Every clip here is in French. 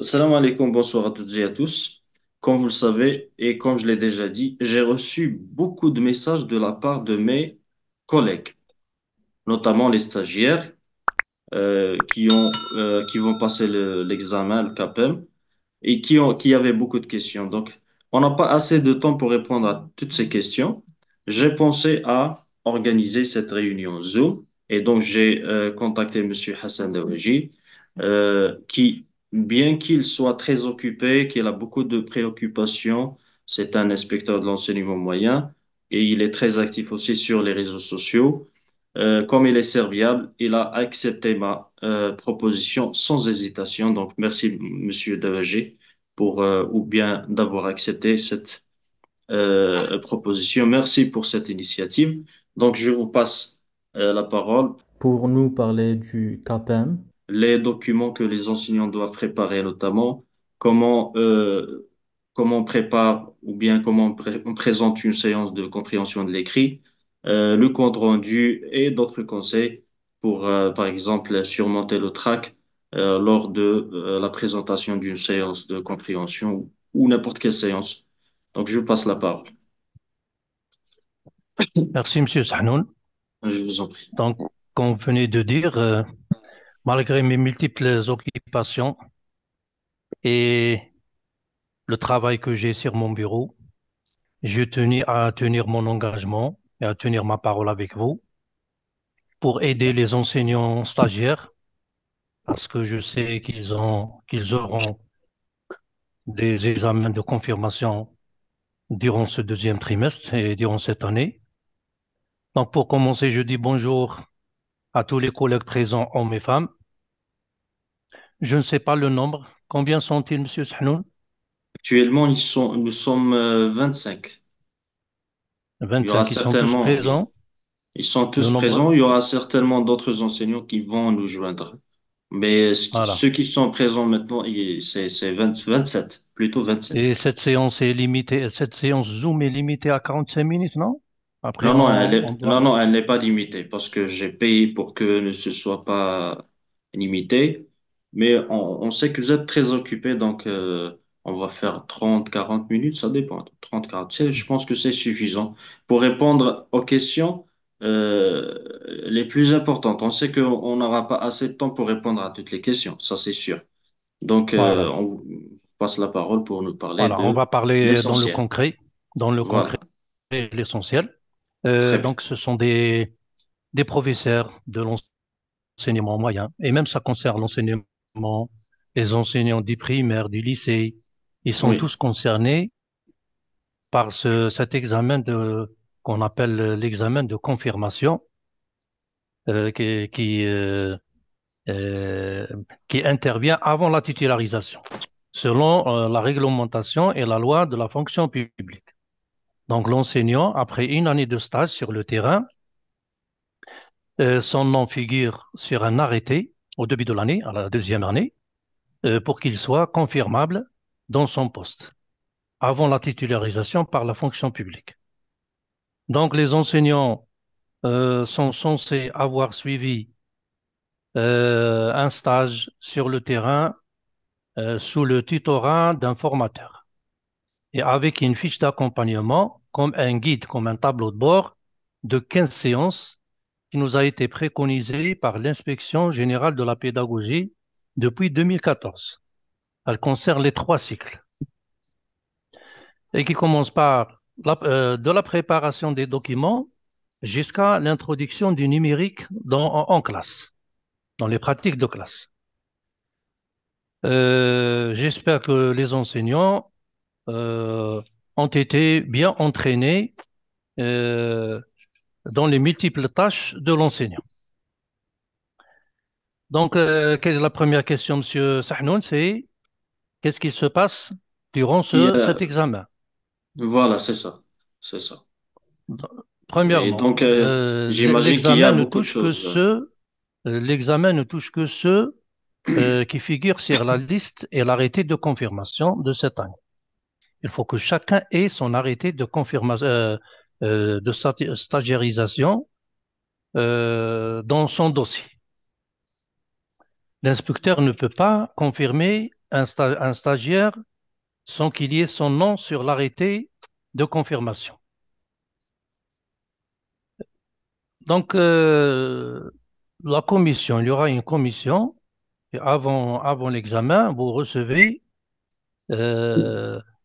Salam alaikum, bonsoir à toutes et à tous. Comme vous le savez et comme je l'ai déjà dit, j'ai reçu beaucoup de messages de la part de mes collègues, notamment les stagiaires euh, qui ont euh, qui vont passer l'examen, le, CAPEM, et qui ont qui avaient beaucoup de questions. Donc, on n'a pas assez de temps pour répondre à toutes ces questions. J'ai pensé à organiser cette réunion Zoom et donc j'ai euh, contacté M. Hassan Dawaji euh, qui bien qu'il soit très occupé, qu'il a beaucoup de préoccupations, c'est un inspecteur de l'enseignement moyen et il est très actif aussi sur les réseaux sociaux. Euh, comme il est serviable, il a accepté ma euh, proposition sans hésitation. Donc, merci, Monsieur Davagé, pour euh, ou bien d'avoir accepté cette euh, proposition. Merci pour cette initiative. Donc, je vous passe la parole. Pour nous parler du CAPEM, les documents que les enseignants doivent préparer, notamment comment, euh, comment on prépare ou bien comment on, présente une séance de compréhension de l'écrit, euh, le compte rendu et d'autres conseils pour, euh, par exemple, surmonter le trac lors de la présentation d'une séance de compréhension ou, n'importe quelle séance. Donc, je passe la parole. Merci, Monsieur Sahnoun. Je vous en prie. Donc, comme vous venez de dire, malgré mes multiples occupations et le travail que j'ai sur mon bureau, je tenais à tenir mon engagement et à tenir ma parole avec vous pour aider les enseignants stagiaires parce que je sais qu'ils ont qu'ils auront des examens de confirmation durant ce deuxième trimestre et durant cette année. Donc pour commencer, je dis bonjour à tous les collègues présents, hommes et femmes. Je ne sais pas le nombre. Combien sont-ils, Monsieur Sahnoun Actuellement, ils sont, nous sommes 25. Euh, 25 il sont tous présents. Ils sont tous présents. Il y aura certainement d'autres enseignants qui vont nous joindre. Mais ceux qui sont présents maintenant, c'est 27, plutôt 27. Et cette séance est limitée, cette séance Zoom est limitée à 45 minutes, non non, non, elle n'est pas limitée parce que j'ai payé pour que ne se soit pas limité. Mais on, sait que vous êtes très occupé, donc euh, on va faire 30, 40 minutes, ça dépend. 30, 40, je pense que c'est suffisant pour répondre aux questions euh, les plus importantes. On sait qu'on n'aura pas assez de temps pour répondre à toutes les questions, ça c'est sûr. Donc, euh, on passe la parole pour nous parler On va parler dans le concret, dans le concret, l'essentiel. Euh, donc, ce sont des, des professeurs de l'enseignement moyen. Et même ça concerne l'enseignement, les enseignants du primaire, du lycée. Ils sont tous concernés par cet examen de, qu'on appelle l'examen de confirmation, euh, qui, euh, qui intervient avant la titularisation, selon la réglementation et la loi de la fonction publique. Donc l'enseignant, après une année de stage sur le terrain, euh, son nom figure sur un arrêté au début de l'année, à la deuxième année, euh, pour qu'il soit confirmable dans son poste, avant la titularisation par la fonction publique. Donc les enseignants euh, sont censés avoir suivi un stage sur le terrain sous le tutorat d'un formateur et avec une fiche d'accompagnement comme un guide, comme un tableau de bord de 15 séances qui nous a été préconisée par l'inspection générale de la pédagogie depuis 2014. Elle concerne les trois cycles et qui commence par euh, de la préparation des documents jusqu'à l'introduction du numérique en, classe, dans les pratiques de classe. Euh, j'espère que les enseignants euh, ont été bien entraînés euh, dans les multiples tâches de l'enseignant. Donc, euh, quelle la première question, Monsieur Sahnoun C'est qu'est-ce qui se passe durant cet examen Voilà, c'est ça, c'est ça. Premièrement, j'imagine qu'il y a beaucoup de choses. L'examen ne touche que ceux qui figurent sur la liste et l'arrêté de confirmation de cet année il faut que chacun ait son arrêté de confirmation, euh, euh, de euh, dans son dossier. L'inspecteur ne peut pas confirmer un, stagiaire sans qu'il y ait son nom sur l'arrêté de confirmation. Donc, la commission, il y aura une commission, et avant, l'examen, vous recevez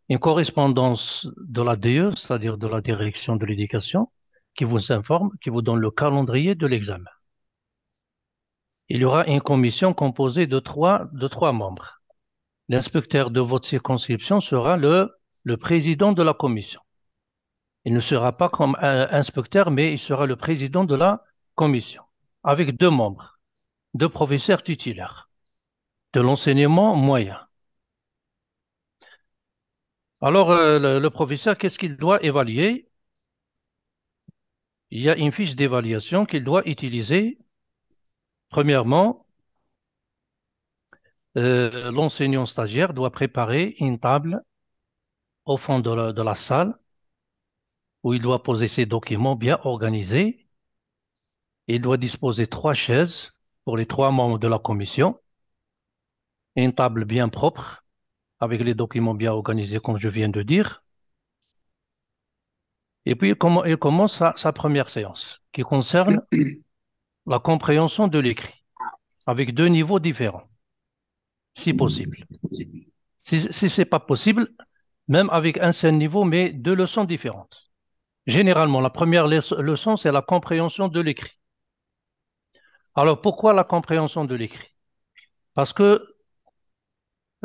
une correspondance de la DE, c'est-à-dire de la direction de l'éducation, qui vous informe, qui vous donne le calendrier de l'examen. Il y aura une commission composée de trois, de trois membres. L'inspecteur de votre circonscription sera le, le président de la commission. Il ne sera pas comme un inspecteur, mais il sera le président de la commission, avec deux membres, deux professeurs titulaires de l'enseignement moyen alors, euh, le, professeur, qu'est-ce qu'il doit évaluer Il y a une fiche d'évaluation qu'il doit utiliser. Premièrement, euh, l'enseignant stagiaire doit préparer une table au fond de la, de la salle où il doit poser ses documents bien organisés. Il doit disposer trois chaises pour les trois membres de la commission, une table bien propre avec les documents bien organisés, comme je viens de dire. Et puis, il commence sa, première séance, qui concerne la compréhension de l'écrit, avec deux niveaux différents, si possible. Si, si ce n'est pas possible, même avec un seul niveau, mais deux leçons différentes. Généralement, la première leçon, c'est la compréhension de l'écrit. Alors, pourquoi la compréhension de l'écrit Parce que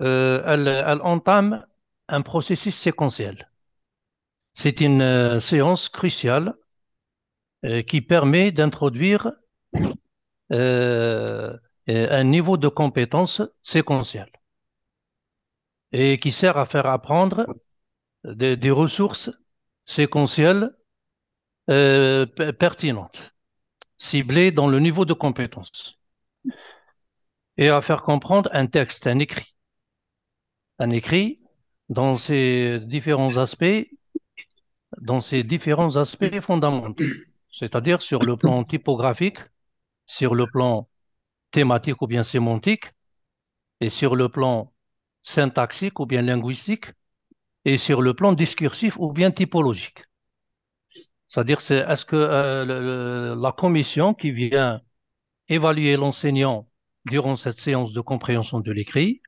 euh, elle, entame un processus séquentiel. C'est une euh, séance cruciale euh, qui permet d'introduire un niveau de compétence séquentiel et qui sert à faire apprendre des, des ressources séquentielles pertinentes, ciblées dans le niveau de compétence, et à faire comprendre un texte, un écrit un écrit dans ses différents aspects, dans ses différents aspects fondamentaux, c'est-à-dire sur le plan typographique, sur le plan thématique ou bien sémantique, et sur le plan syntaxique ou bien linguistique, et sur le plan discursif ou bien typologique. C'est-à-dire, c'est à dire est ce que euh, la commission qui vient évaluer l'enseignant durant cette séance de compréhension de l'écrit,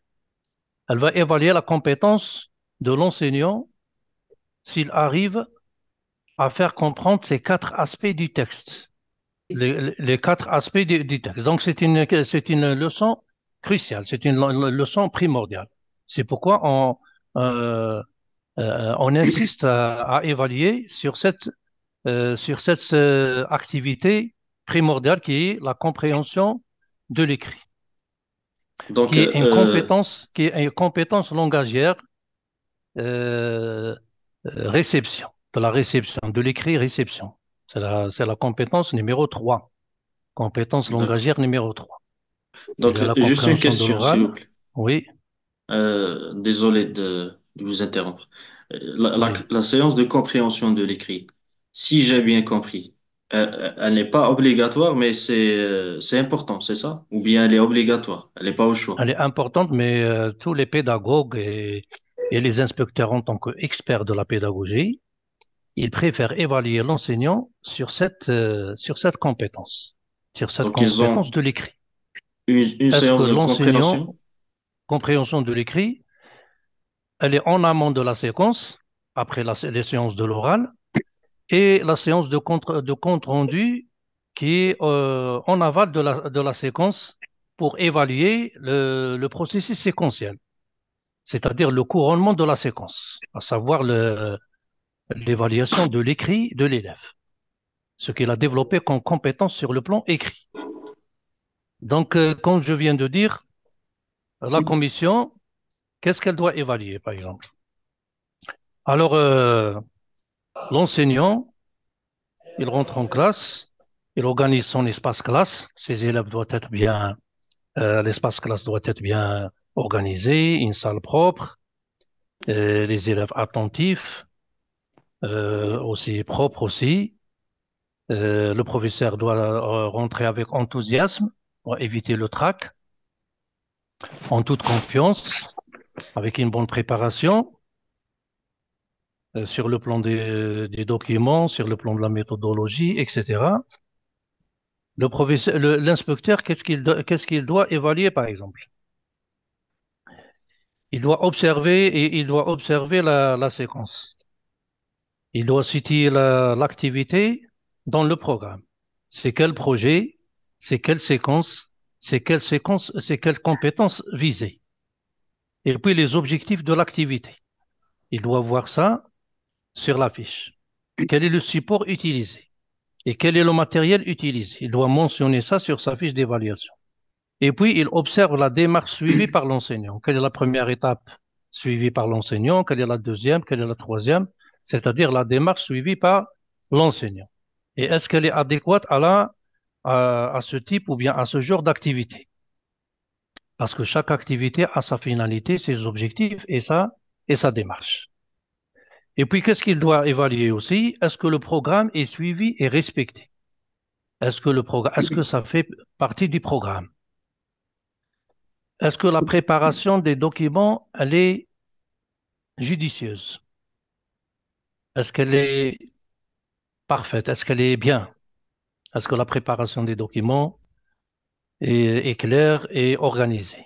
elle va évaluer la compétence de l'enseignant s'il arrive à faire comprendre ces quatre aspects du texte. Les, quatre aspects du, texte. Donc c'est une, c'est une leçon cruciale, c'est une leçon primordiale. C'est pourquoi on, euh, euh, on insiste à, évaluer sur cette, euh, sur cette activité primordiale qui est la compréhension de l'écrit qui, est une euh, compétence, qui est une compétence langagière euh, euh, réception, de la réception, de l'écrit réception. C'est la, compétence numéro 3. Compétence langagière numéro 3. Donc, juste une question, s'il vous plaît. Oui. désolé de, vous interrompre. la séance de compréhension de l'écrit, si j'ai bien compris, elle, n'est pas obligatoire, mais c'est important, c'est ça? Ou bien elle est obligatoire, elle n'est pas au choix. Elle est importante, mais euh, tous les pédagogues et, les inspecteurs en tant qu'experts de la pédagogie, ils préfèrent évaluer l'enseignant sur cette euh, sur cette compétence, sur cette compétence de l'écrit. Une, séance de compréhension. Compréhension de l'écrit, elle est en amont de la séquence, après la, les séances de l'oral, et la séance de compte, de compte rendu qui est euh, en aval de la, de la, séquence pour évaluer le, processus séquentiel, c'est-à-dire le couronnement de la séquence, à savoir l'évaluation de l'écrit de l'élève, ce qu'il a développé comme compétence sur le plan écrit. Donc, euh, comme je viens de dire, la commission, qu'est-ce qu'elle doit évaluer, par exemple Alors, euh, l'enseignant, il rentre en classe, il organise son espace classe, ses élèves doivent être bien, euh, l'espace classe doit être bien organisé, une salle propre, les élèves attentifs, euh, aussi propres aussi. Euh, le professeur doit rentrer avec enthousiasme, éviter le trac, en toute confiance, avec une bonne préparation. Euh, sur le plan des, documents, sur le plan de la méthodologie, etc. Le professeur, l'inspecteur, qu'est-ce qu'il, doit évaluer, par exemple Il doit observer et il doit observer la, séquence. Il doit situer l'activité dans le programme. C'est quel projet, c'est quelle séquence, c'est quelle séquence, c'est quelle compétence visée. Et puis les objectifs de l'activité. Il doit voir ça sur la fiche. Quel est le support utilisé et quel est le matériel utilisé. Il doit mentionner ça sur sa fiche d'évaluation. Et puis, il observe la démarche suivie par l'enseignant. Quelle est la première étape suivie par l'enseignant Quelle est la deuxième Quelle est la troisième C'est-à-dire la démarche suivie par l'enseignant. Et est-ce qu'elle est adéquate à, à, ce type ou bien à ce genre d'activité Parce que chaque activité a sa finalité, ses objectifs et et sa démarche. Et puis, qu'est-ce qu'il doit évaluer aussi Est-ce que le programme est suivi et respecté Est-ce que, le programme, est-ce que ça fait partie du programme Est-ce que la préparation des documents, elle est judicieuse Est-ce qu'elle est parfaite Est-ce qu'elle est bien Est-ce que la préparation des documents est, est claire et organisée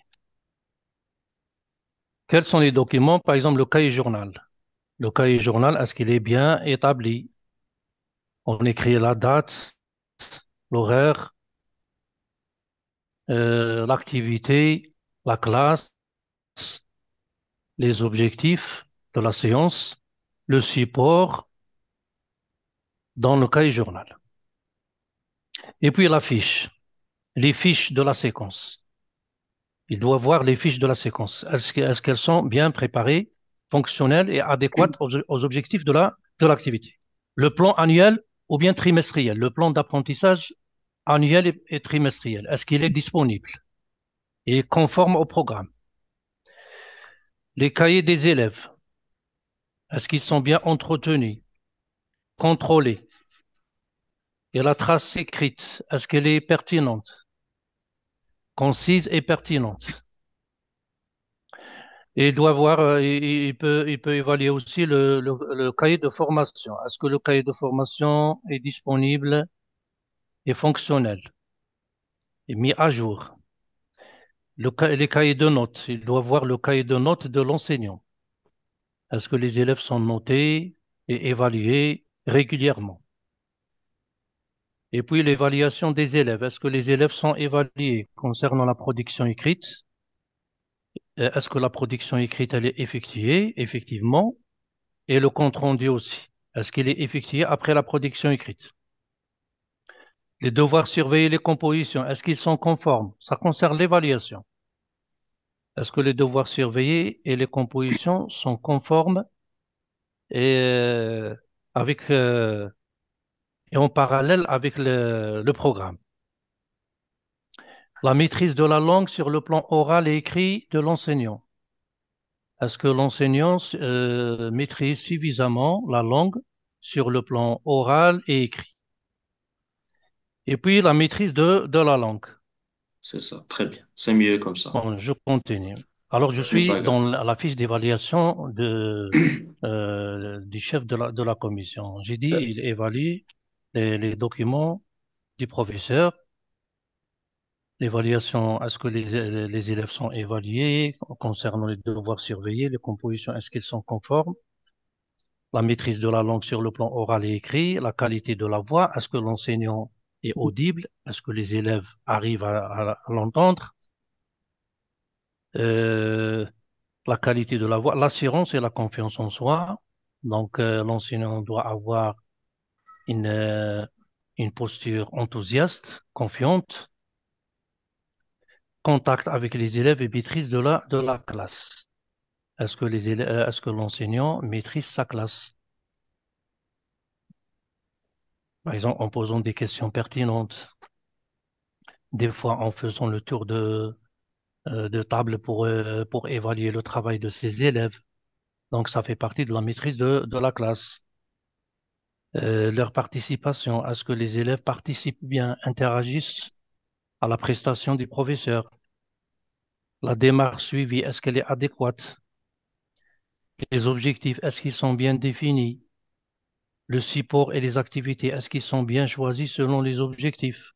Quels sont les documents Par exemple, le cahier journal le cahier journal, est-ce qu'il est bien établi On écrit la date, l'horaire, euh, l'activité, la classe, les objectifs de la séance, le support dans le cahier journal. Et puis la fiche, les fiches de la séquence. Il doit voir les fiches de la séquence. Est-ce qu'elles sont bien préparées fonctionnelle et adéquate aux, objectifs de l'activité. La, de le plan annuel ou bien trimestriel, le plan d'apprentissage annuel et trimestriel, est-ce qu'il est disponible et conforme au programme Les cahiers des élèves, est-ce qu'ils sont bien entretenus, contrôlés Et la trace écrite, est-ce qu'elle est pertinente, concise et pertinente et il doit voir, euh, il, peut, il peut évaluer aussi le, cahier de formation. Est-ce que le cahier de formation est disponible et fonctionnel et mis à jour? Le, les cahiers de notes, il doit voir le cahier de notes de l'enseignant. Est-ce que les élèves sont notés et évalués régulièrement? Et puis l'évaluation des élèves. Est-ce que les élèves sont évalués concernant la production écrite euh, est-ce que la production écrite elle est effectuée Effectivement. Et le compte rendu aussi. Est-ce qu'il est effectué après la production écrite Les devoirs et les compositions, est-ce qu'ils sont conformes Ça concerne l'évaluation. Est-ce que les devoirs surveillés et les compositions sont conformes et euh, avec euh, et en parallèle avec le, le programme la maîtrise de la langue sur le plan oral et écrit de l'enseignant. Est-ce que l'enseignant euh, maîtrise suffisamment la langue sur le plan oral et écrit Et puis la maîtrise de, la langue. C'est ça, très bien. C'est mieux comme ça. je continue. Alors, je suis dans la, fiche d'évaluation de, euh, du chef de la, de la commission. J'ai dit, il évalue les documents du professeur l'évaluation, est-ce que les, élèves sont évalués concernant les devoirs surveillés, les compositions, est-ce qu'ils sont conformes, la maîtrise de la langue sur le plan oral et écrit, la qualité de la voix, est-ce que l'enseignant est audible, est-ce que les élèves arrivent à, l'entendre, euh, la qualité de la voix, l'assurance et la confiance en soi. Donc euh, l'enseignant doit avoir une, euh, une posture enthousiaste, confiante, contact avec les élèves et maîtrise de la, classe. Euh, est-ce que l'enseignant maîtrise sa classe Par exemple, en posant des questions pertinentes, des fois en faisant le tour de, euh, table euh, pour, évaluer le travail de ses élèves. Donc, ça fait partie de la maîtrise de, la classe. leur participation, est-ce que les élèves participent bien, interagissent à la prestation du professeur la démarche suivie, est-ce qu'elle est adéquate Les objectifs, est-ce qu'ils sont bien définis Le support et les activités, est-ce qu'ils sont bien choisis selon les objectifs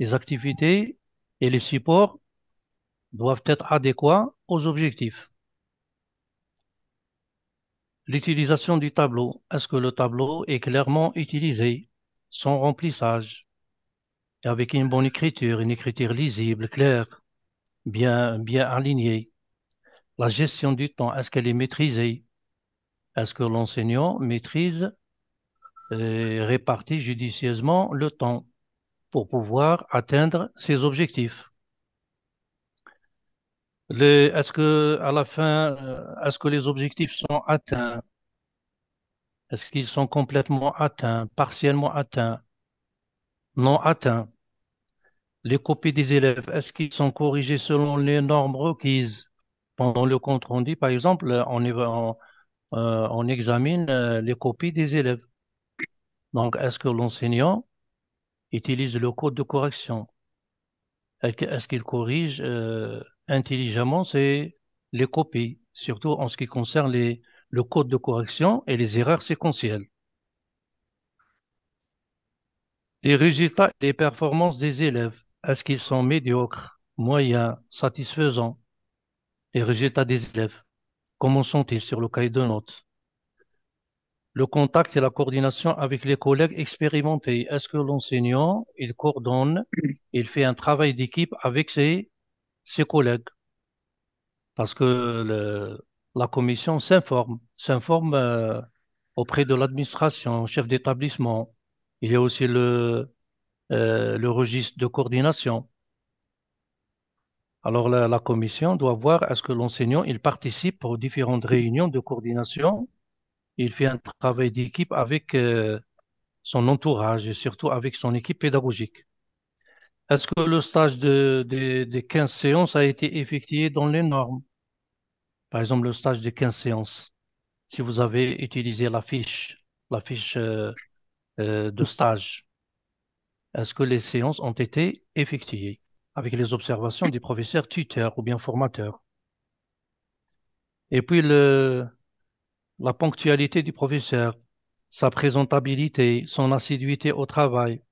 Les activités et les supports doivent être adéquats aux objectifs. L'utilisation du tableau. Est-ce que le tableau est clairement utilisé Son remplissage. Avec une bonne écriture, une écriture lisible, claire bien, bien alignée. La gestion du temps, est-ce qu'elle est maîtrisée Est-ce que l'enseignant maîtrise et euh, répartit judicieusement le temps pour pouvoir atteindre ses objectifs Est-ce que à la fin, euh, est-ce que les objectifs sont atteints Est-ce qu'ils sont complètement atteints, partiellement atteints, non atteints les copies des élèves, est-ce qu'ils sont corrigés selon les normes requises pendant le compte rendu Par exemple, on, euh, examine euh, les copies des élèves. Donc, est-ce que l'enseignant utilise le code de correction Est-ce qu'il corrige euh, intelligemment ces les copies, surtout en ce qui concerne le code de correction et les erreurs séquentielles Les résultats et les performances des élèves. Est-ce qu'ils sont médiocres, moyens, satisfaisants Les résultats des élèves, comment sont-ils sur le cahier de notes Le contact et la coordination avec les collègues expérimentés. Est-ce que l'enseignant, il coordonne, il fait un travail d'équipe avec ses, collègues Parce que la commission s'informe, s'informe euh, auprès de l'administration, chef d'établissement. Il y a aussi le, euh, le registre de coordination. Alors la, commission doit voir est-ce que l'enseignant il participe aux différentes réunions de coordination. Il fait un travail d'équipe avec euh, son entourage et surtout avec son équipe pédagogique. Est-ce que le stage de, 15 séances a été effectué dans les normes Par exemple, le stage de 15 séances. Si vous avez utilisé la fiche, la fiche euh, de stage, est-ce que les séances ont été effectuées avec les observations du professeur tuteur ou bien formateur. Et puis le, la ponctualité du professeur, sa présentabilité, son assiduité au travail.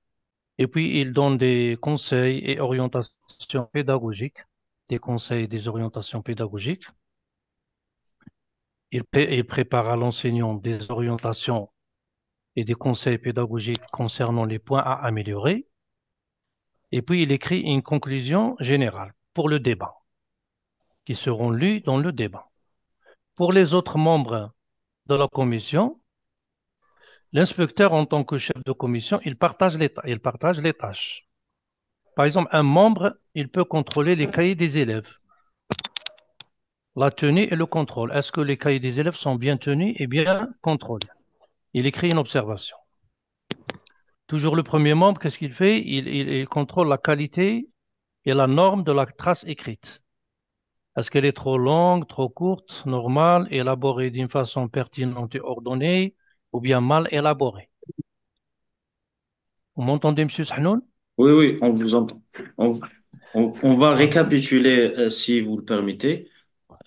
Et puis il donne des conseils et orientations pédagogiques, des conseils et des orientations pédagogiques. Il, prépare à l'enseignant des orientations et des conseils pédagogiques concernant les points à améliorer. Et puis il écrit une conclusion générale pour le débat, qui seront lues dans le débat. Pour les autres membres de la commission, l'inspecteur en tant que chef de commission, il partage les, il partage les tâches. Par exemple, un membre, il peut contrôler les cahiers des élèves, la tenue et le contrôle. Est-ce que les cahiers des élèves sont bien tenus et bien contrôlés il écrit une observation. Toujours le premier membre, qu'est-ce qu'il fait il, contrôle la qualité et la norme de la trace écrite. Est-ce qu'elle est trop longue, trop courte, normale, élaborée d'une façon pertinente et ordonnée, ou bien mal élaborée Vous m'entendez, M. Sahnoun Oui, oui, on vous entend. On, va récapituler, euh, si vous le permettez.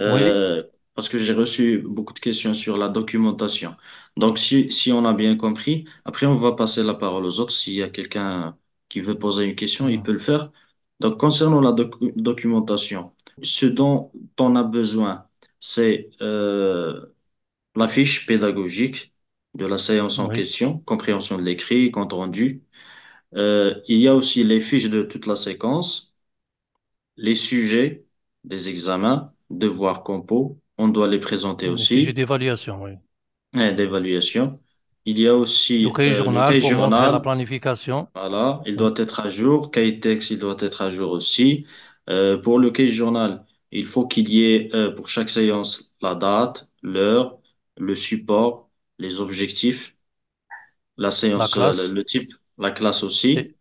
Euh, parce que j'ai reçu beaucoup de questions sur la documentation. Donc, si, on a bien compris, après, on va passer la parole aux autres. S'il y a quelqu'un qui veut poser une question, il peut le faire. Donc, concernant la documentation, ce dont on a besoin, c'est euh, la fiche pédagogique de la séance en question, compréhension de l'écrit, compte rendu. Euh, il y a aussi les fiches de toute la séquence, les sujets des examens, devoirs compos, on doit les présenter aussi. J'ai d'évaluation, oui. Eh, d'évaluation. Il y a aussi euh, le cahier journal, pour la planification. Voilà, il doit être à jour. Cahier texte, il doit être à jour aussi. Euh, pour le cahier journal, il faut qu'il y ait euh, pour chaque séance la date, l'heure, le support, les objectifs, la séance, le type, la classe aussi.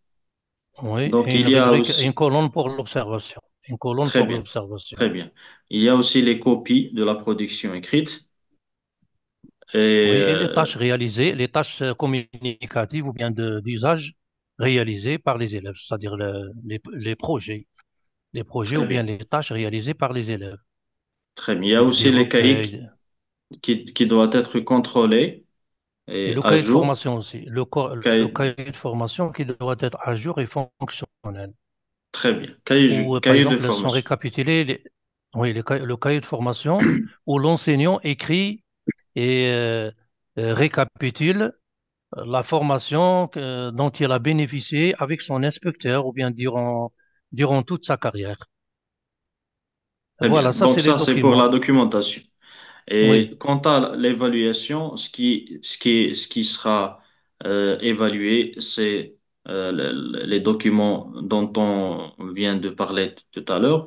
Oui, Donc il y a une colonne pour l'observation une colonne Très bien. Très bien. Il y a aussi les copies de la production écrite. Et, les euh, tâches réalisées, les tâches euh, communicatives ou bien d'usage réalisées par les élèves, c'est-à-dire les, projets, les projets ou bien, les tâches réalisées par les élèves. Très bien. Il y a aussi les cahiers qui, qui doivent être contrôlés. Et, le cahier de formation aussi. Le, le, cahier de formation qui doit être à jour et fonctionnel. Très bien. Cahier, euh, cahier de formation. sont récapitulés les, oui, le cahier de formation où l'enseignant écrit et euh, euh, récapitule la formation dont il a bénéficié avec son inspecteur ou bien durant, durant toute sa carrière. voilà, ça ça, c'est pour la documentation. Et quant à l'évaluation, ce qui, ce qui, ce qui sera évalué, c'est euh, les documents dont on vient de parler tout à l'heure,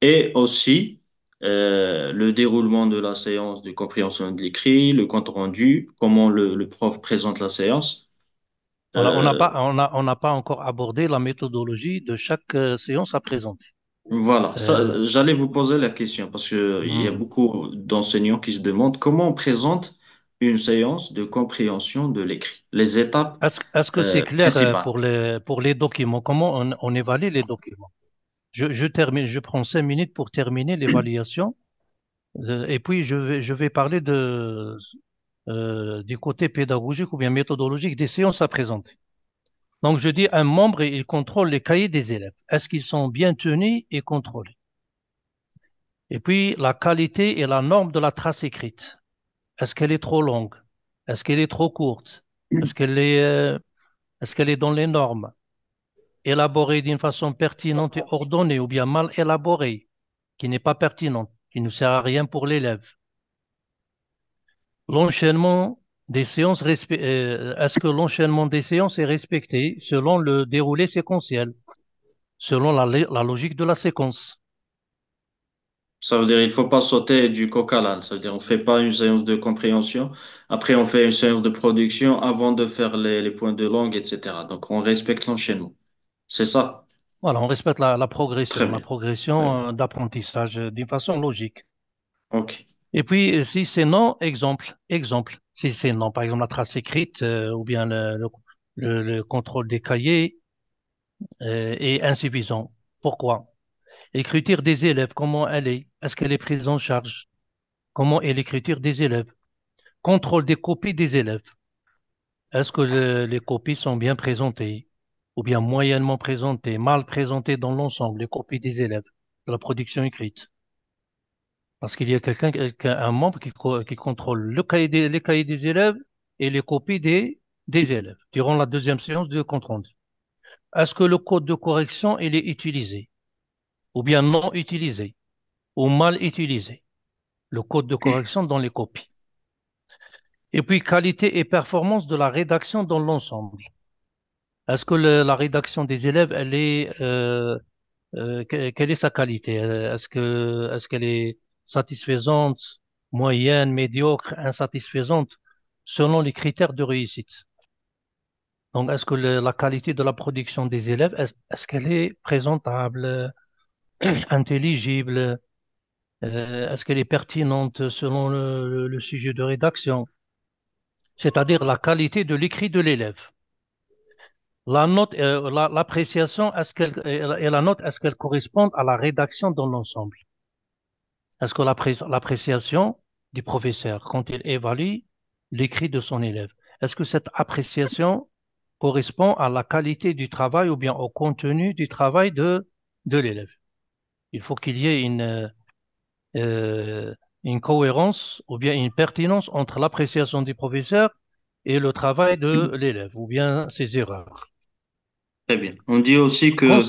et aussi euh, le déroulement de la séance de compréhension de l'écrit, le compte rendu, comment le, prof présente la séance. on n'a euh, pas, on, a, on pas encore abordé la méthodologie de chaque séance à présenter. Voilà, j'allais vous poser la question parce qu'il il y a hmm. beaucoup d'enseignants qui se demandent comment on présente une séance de compréhension de l'écrit. Les étapes. Est-ce, que c'est euh, clair euh, pour les, documents Comment on, évalue les documents je, termine, je prends cinq minutes pour terminer l'évaluation. Euh, et puis, je vais, parler du côté pédagogique ou bien méthodologique des séances à présenter. Donc, je dis un membre, il contrôle les cahiers des élèves. Est-ce qu'ils sont bien tenus et contrôlés Et puis, la qualité et la norme de la trace écrite. Est-ce qu'elle est trop longue Est-ce qu'elle est trop courte mm. Est-ce qu'elle est, euh, est dans les normes Élaborée d'une façon pertinente et ordonnée ou bien mal élaborée, qui n'est pas pertinente, qui ne sert à rien pour l'élève. L'enchaînement des séances, euh, est-ce que l'enchaînement des séances est respecté selon le déroulé séquentiel, selon la logique de la séquence ça veut dire qu'il ne faut pas sauter du coq à l'âne. Ça veut dire on fait pas une séance de compréhension. Après, on fait une séance de production avant de faire les, points de langue, etc. Donc, on respecte l'enchaînement. C'est ça. Voilà, on respecte la, progression, la progression euh, d'apprentissage euh, d'une façon logique. OK. Et puis, euh, si c'est non, exemple, exemple. Si c'est non, par exemple, la trace écrite ou bien le, le, contrôle des cahiers est insuffisant. Pourquoi Écriture des élèves, comment elle est Est-ce qu'elle est prise en charge Comment est l'écriture des élèves Contrôle des copies des élèves. Est-ce que les copies sont bien présentées ou bien moyennement présentées, mal présentées dans l'ensemble, les copies des élèves de la production écrite Parce qu'il y a quelqu'un, un membre qui, contrôle le cahier les cahiers des élèves et les copies des, des élèves durant la deuxième séance de contrôle. rendu. Est-ce que le code de correction il est utilisé ou bien non utilisé, ou mal utilisé. Le code de correction dans les copies. Et puis qualité et performance de la rédaction dans l'ensemble. Est-ce que la rédaction des élèves, elle est, euh, euh, quelle est sa qualité Est-ce que, est-ce qu'elle est satisfaisante, moyenne, médiocre, insatisfaisante, selon les critères de réussite donc, est-ce que la qualité de la production des élèves, est-ce qu'elle est présentable intelligible euh, Est-ce qu'elle est pertinente selon le, sujet de rédaction C'est-à-dire la qualité de l'écrit de l'élève. La note, euh, l'appréciation, est-ce qu'elle euh, et la note, est-ce qu'elle correspond à la rédaction dans l'ensemble Est-ce que l'appréciation du professeur quand il évalue l'écrit de son élève, est-ce que cette appréciation correspond à la qualité du travail ou bien au contenu du travail de de l'élève il faut qu'il y ait euh, une, cohérence ou bien une pertinence entre l'appréciation du professeur et le travail de mm. l'élève ou bien ses erreurs. Très bien. On dit aussi que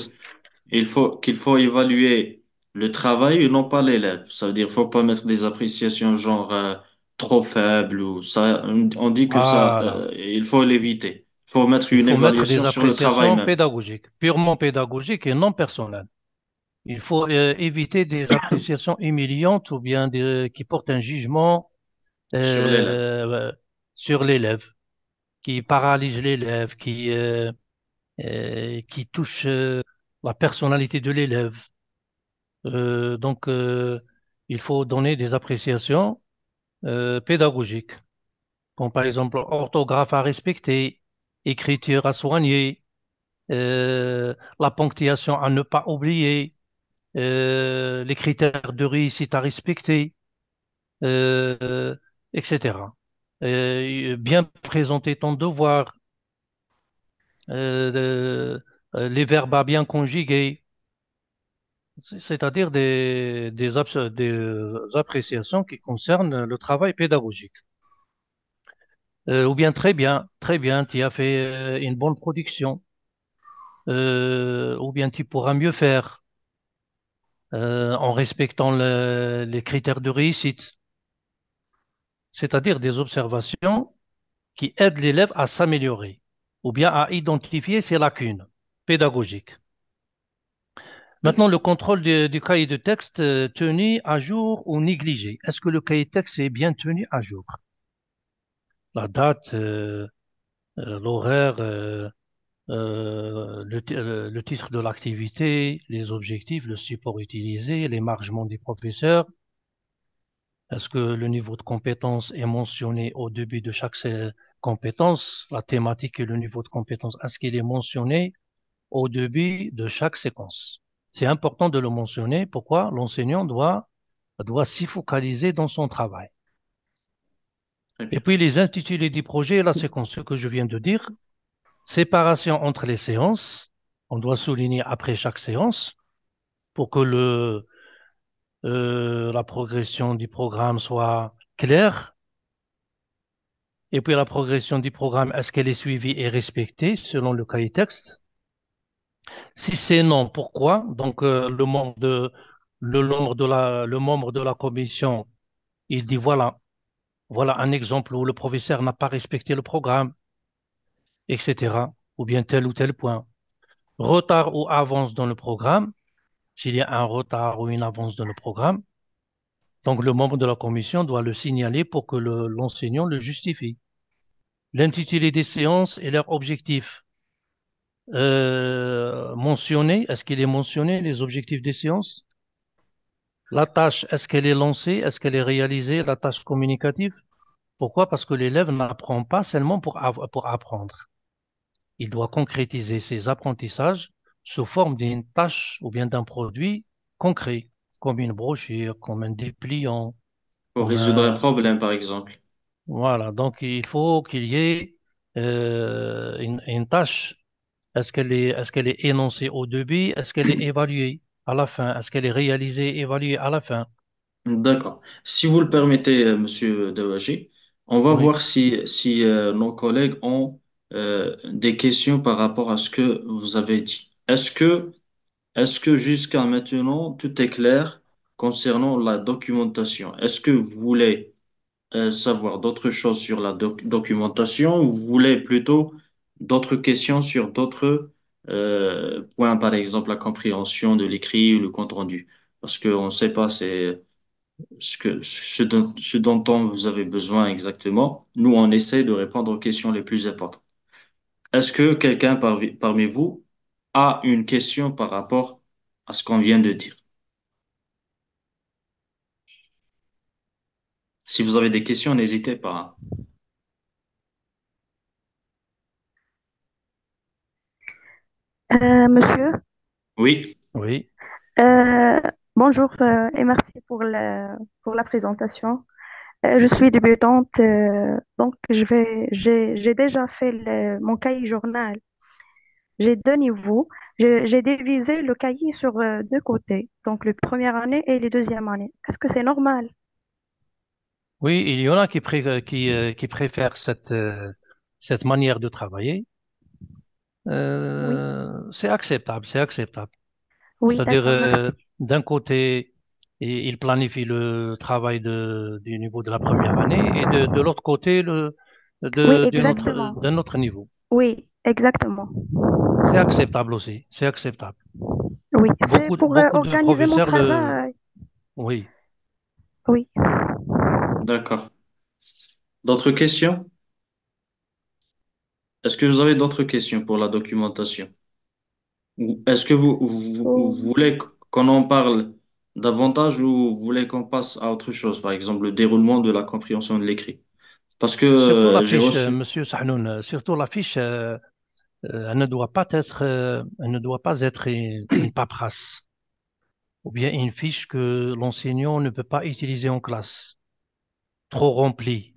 faut qu'il faut évaluer le travail et non pas l'élève. Ça veut dire qu'il faut pas mettre des appréciations genre euh, trop faibles ou ça. On dit que ça, euh, il faut l'éviter. Il faut mettre une évaluation sur le travail pédagogique, purement pédagogique et non personnelle. Il faut euh, éviter des appréciations humiliantes ou bien des, qui portent un jugement euh, euh, sur l'élève, qui paralyse l'élève, qui, euh, qui touche la personnalité de l'élève. donc, il faut donner des appréciations pédagogiques, comme par exemple orthographe à respecter, écriture à soigner, la ponctuation à ne pas oublier. Euh, les critères de réussite à respecter, euh, etc. Euh, bien présenter ton devoir, les verbes à bien conjuguer, c'est-à-dire des, des, des, appréciations qui concernent le travail pédagogique. ou bien très bien, très bien, tu as fait une bonne production, ou bien tu pourras mieux faire. Euh, en respectant les critères de réussite, c'est-à-dire des observations qui aident l'élève à s'améliorer ou bien à identifier ses lacunes pédagogiques. Maintenant, le contrôle du cahier de texte euh, tenu à jour ou négligé. Est-ce que le cahier de texte est bien tenu à jour La date, euh, l'horaire, euh, euh, le, titre de l'activité, les objectifs, le support utilisé, les margements des professeurs. Est-ce que le niveau de compétence est mentionné au début de chaque euh, compétence, la thématique et le niveau de compétence Est-ce qu'il est mentionné au début de chaque séquence C'est important de le mentionner. Pourquoi L'enseignant doit, doit s'y focaliser dans son travail. Et puis les intitulés du projet, là c'est ce que je viens de dire, séparation entre les séances. On doit souligner après chaque séance pour que le, euh, la progression du programme soit claire. Et puis la progression du programme, est-ce qu'elle est suivie et respectée selon le cahier texte Si c'est non, pourquoi Donc euh, le membre de le membre de la le membre de la commission, il dit voilà, voilà un exemple où le professeur n'a pas respecté le programme etc., ou bien tel ou tel point. Retard ou avance dans le programme, s'il y a un retard ou une avance dans le programme, donc le membre de la commission doit le signaler pour que l'enseignant le, justifie. L'intitulé des séances et leurs objectifs euh, mentionné, est-ce qu'il est mentionné les objectifs des séances La tâche, est-ce qu'elle est lancée Est-ce qu'elle est réalisée La tâche communicative Pourquoi Parce que l'élève n'apprend pas seulement pour, pour apprendre il doit concrétiser ses apprentissages sous forme d'une tâche ou bien d'un produit concret, comme une brochure, comme un dépliant. Pour résoudre un... problème, par exemple. Voilà, donc il faut qu'il y ait euh, une, tâche. Est-ce qu'elle est, est, qu'elle est énoncée au début? Est-ce qu'elle est évaluée à la fin? Est-ce qu'elle est réalisée, évaluée à la fin? D'accord. Si vous le permettez, euh, Monsieur Dewaji, on va voir si, si euh, nos collègues ont euh, des questions par rapport à ce que vous avez dit. Est-ce que, est-ce que jusqu'à maintenant, tout est clair concernant la documentation? Est-ce que vous voulez euh, savoir d'autres choses sur la documentation ou vous voulez plutôt d'autres questions sur d'autres euh, points, par exemple la compréhension de l'écrit ou le compte rendu? Parce qu'on ne sait pas c'est ce, que, ce, dont, on vous avez besoin exactement. Nous, on essaie de répondre aux questions les plus importantes. Est-ce que quelqu'un parmi vous a une question par rapport à ce qu'on vient de dire? Si vous avez des questions, n'hésitez pas. Euh, monsieur, Oui, Oui, euh, bonjour euh, et merci pour pour la présentation. Euh, je suis débutante, euh, donc je vais, j'ai, déjà fait mon cahier journal. J'ai deux niveaux. j'ai divisé le cahier sur euh, deux côtés, donc la première année et la deuxième année. Est-ce que c'est normal? Oui, il y en a qui, préfèrent cette, manière de travailler. C'est acceptable, c'est acceptable. C'est-à-dire, d'un côté, il planifie le travail du niveau de la première année et de, l'autre côté le, de, notre, niveau. Oui, exactement. C'est acceptable aussi, c'est acceptable. Oui, c'est pour euh, organiser mon travail. Oui. Oui. D'accord. D'autres questions Est-ce que vous avez d'autres questions pour la documentation Est-ce que vous oh. voulez qu'on en parle davantage ou vous voulez qu'on passe à autre chose, par exemple le déroulement de la compréhension de l'écrit Parce que euh, euh, Monsieur Sahnoun, euh, surtout la fiche, elle ne doit pas être, ne doit pas être une, paperasse ou bien une fiche que l'enseignant ne peut pas utiliser en classe, trop remplie,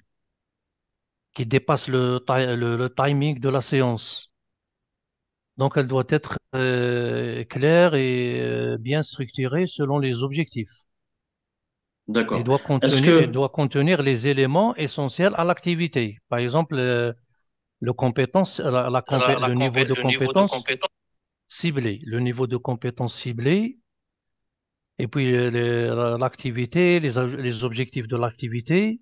qui dépasse le timing de la séance. Donc elle doit être euh, claire et euh, bien structurée selon les objectifs. D'accord. Elle doit, contenir, les éléments essentiels à l'activité. Par exemple, euh, le, compétence, niveau, de, compétence ciblé, le niveau de compétence ciblé, et puis l'activité, les objectifs de l'activité,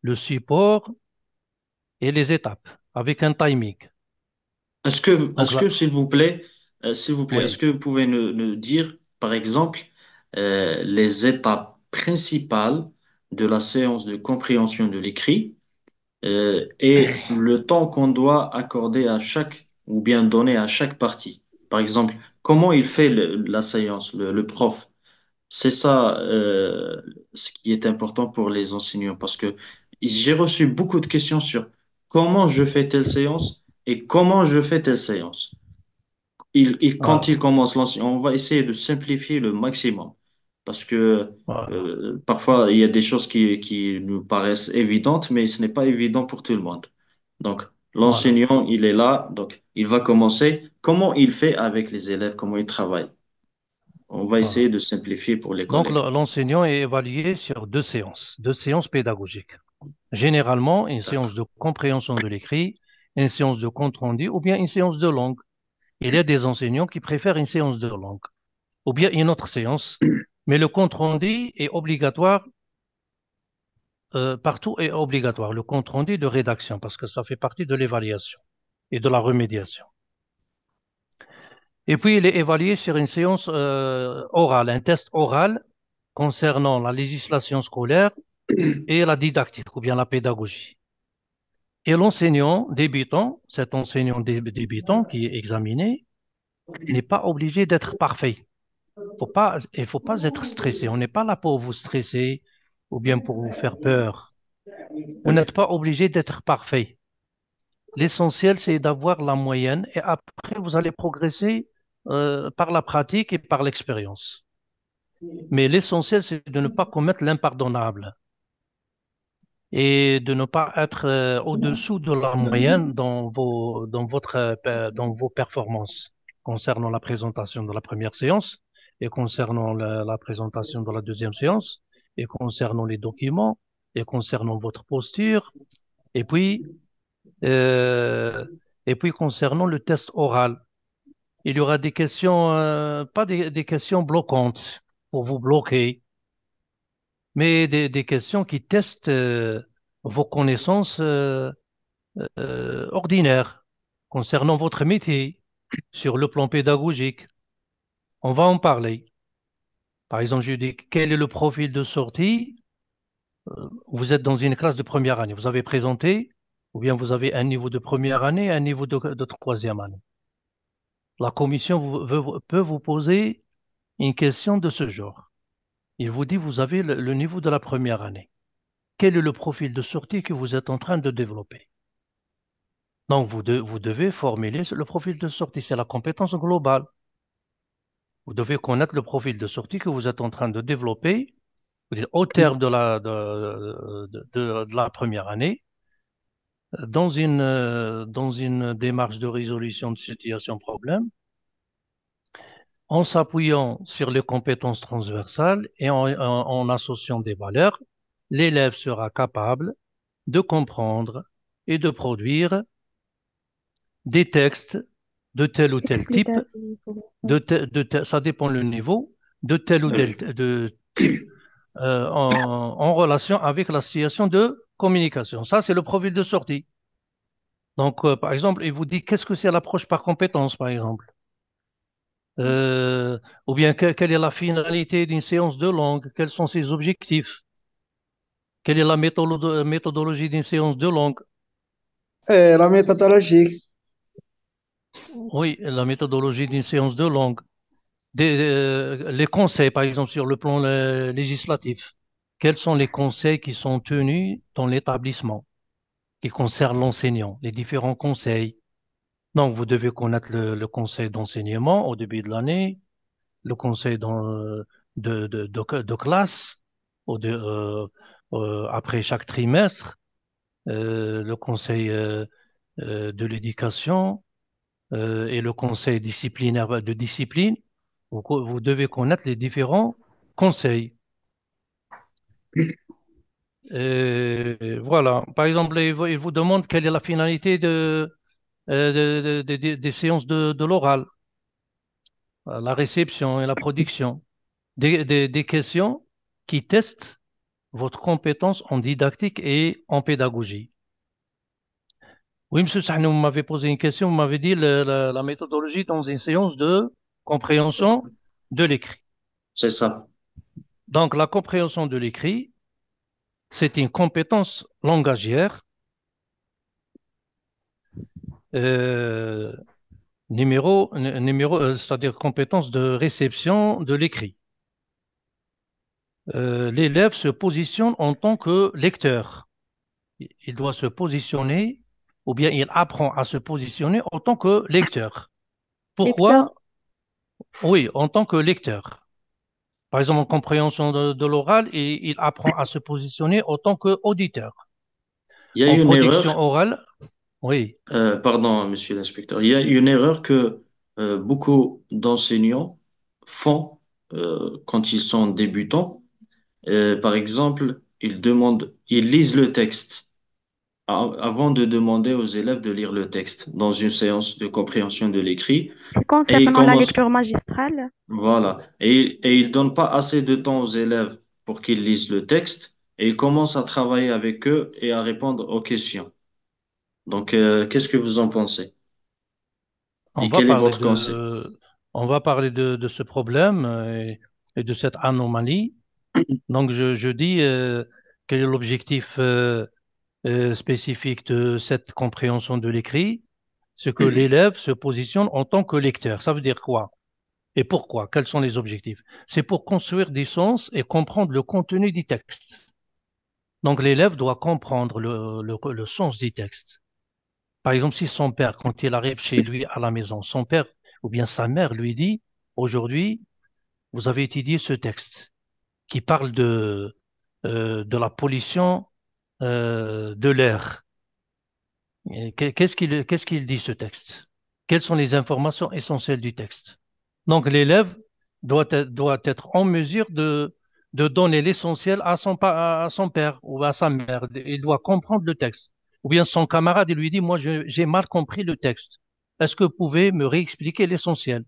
le support et les étapes avec un timing. Est-ce que, est-ce que, s'il vous plaît, euh, s'il vous plaît, est-ce que vous pouvez nous, dire, par exemple, euh, les étapes principales de la séance de compréhension de l'écrit euh, et le temps qu'on doit accorder à chaque ou bien donner à chaque partie? Par exemple, comment il fait la séance, le, prof? C'est ça ce qui est important pour les enseignants parce que j'ai reçu beaucoup de questions sur comment je fais telle séance et comment je fais telle séance. Il, ah. quand il commence l'ancien, on va essayer de simplifier le maximum. Parce que ah. euh, parfois, il y a des choses qui, qui nous paraissent évidentes, mais ce n'est pas évident pour tout le monde. Donc, l'enseignant, il est là, donc il va commencer. Comment il fait avec les élèves, comment il travaille? On va ah. essayer de simplifier pour les collègues. Donc, l'enseignant est évalué sur deux séances, deux séances pédagogiques. Généralement, une séance de compréhension de l'écrit une séance de compte rendu ou bien une séance de langue. Il y a des enseignants qui préfèrent une séance de langue ou bien une autre séance, mais le compte rendu est obligatoire. Euh, partout est obligatoire le compte rendu de rédaction parce que ça fait partie de l'évaluation et de la remédiation. Et puis, il est évalué sur une séance euh, orale, un test oral concernant la législation scolaire et la didactique ou bien la pédagogie. Et l'enseignant débutant, cet enseignant débutant qui est examiné, n'est pas obligé d'être parfait. pas, il ne faut pas être stressé. On n'est pas là pour vous stresser ou bien pour vous faire peur. Vous n'êtes pas obligé d'être parfait. L'essentiel, c'est d'avoir la moyenne et après, vous allez progresser euh, par la pratique et par l'expérience. Mais l'essentiel, c'est de ne pas commettre l'impardonnable et de ne pas être euh, au-dessous de la moyenne dans vos, dans, votre, euh, dans vos performances concernant la présentation de la première séance et concernant la, présentation de la deuxième séance et concernant les documents et concernant votre posture et puis euh, et puis concernant le test oral il y aura des questions euh, pas des, des questions bloquantes pour vous bloquer mais des, questions qui testent euh, vos connaissances euh, euh, ordinaires concernant votre métier sur le plan pédagogique. On va en parler. Par exemple, je dis quel est le profil de sortie Vous êtes dans une classe de première année, vous avez présenté, ou bien vous avez un niveau de première année, un niveau de, troisième année. La commission peut vous poser une question de ce genre. Il vous dit, vous avez le, niveau de la première année. Quel est le profil de sortie que vous êtes en train de développer Donc, vous, vous devez formuler le profil de sortie. C'est la compétence globale. Vous devez connaître le profil de sortie que vous êtes en train de développer au terme de la, première année, dans une, dans une démarche de résolution de situation problème, en s'appuyant sur les compétences transversales et en, associant des valeurs, l'élève sera capable de comprendre et de produire des textes de tel ou tel type, de, ça dépend le niveau, de tel ou tel de type euh, en, relation avec la situation de communication. Ça, c'est le profil de sortie. Donc, euh, par exemple, il vous dit qu'est-ce que c'est l'approche par compétence, par exemple. Euh, ou bien quelle est la finalité d'une séance de langue, quels sont ses objectifs, quelle est la méthodologie d'une séance de langue. Euh, la méthodologie. Oui, la méthodologie d'une séance de langue. Euh, les conseils, par exemple, sur le plan législatif. Quels sont les conseils qui sont tenus dans l'établissement, qui concernent l'enseignant, les différents conseils donc, vous devez connaître le, conseil d'enseignement au début de l'année, le conseil de, de, de, classe euh, euh, après chaque trimestre, euh, le conseil de l'éducation et le conseil disciplinaire de discipline. Vous, devez connaître les différents conseils. voilà. Par exemple, il vous demande quelle est la finalité de, euh, des, séances de, l'oral, la réception et la production, des, questions qui testent votre compétence en didactique et en pédagogie. Oui, M. Sahnou, vous m'avez posé une question, vous m'avez dit la méthodologie dans une séance de compréhension de l'écrit. C'est ça. Donc, la compréhension de l'écrit, c'est une compétence langagière euh, numéro, numéro euh, c'est-à-dire compétence de réception de l'écrit. Euh, l'élève se positionne en tant que lecteur. Il doit se positionner, ou bien il apprend à se positionner en tant que lecteur. Pourquoi Oui, en tant que lecteur. Par exemple, en compréhension de, l'oral, il, il apprend à se positionner en tant qu'auditeur. Il y a en une production orale. Oui. Euh, pardon, monsieur l'inspecteur. Il y a une erreur que euh, beaucoup d'enseignants font euh, quand ils sont débutants. par exemple, ils demandent, ils lisent le texte avant de demander aux élèves de lire le texte dans une séance de compréhension de l'écrit. C'est concernant la lecture magistrale. Voilà. Et, et ils ne donnent pas assez de temps aux élèves pour qu'ils lisent le texte et ils commencent à travailler avec eux et à répondre aux questions. Donc, euh, qu'est-ce que vous en pensez? On va quel est parler conseil? de, on va parler de, ce problème et, de cette anomalie. Donc, je, dis euh, quel est l'objectif euh, spécifique de cette compréhension de l'écrit, ce que l'élève se positionne en tant que lecteur. Ça veut dire quoi? Et pourquoi? Quels sont les objectifs? C'est pour construire des sens et comprendre le contenu du texte. Donc l'élève doit comprendre le, le, sens du texte. Par exemple, si son père, quand il arrive chez lui à la maison, son père ou bien sa mère lui dit, aujourd'hui, vous avez étudié ce texte qui parle de, euh, de la pollution euh, de l'air. Qu'est-ce qu'il dit ce texte Quelles sont les informations essentielles du texte Donc l'élève doit, doit être en mesure de, de donner l'essentiel à son, à son père ou à sa mère. Il doit comprendre le texte ou bien son camarade lui dit, moi j'ai mal compris le texte. Est-ce que vous pouvez me réexpliquer l'essentiel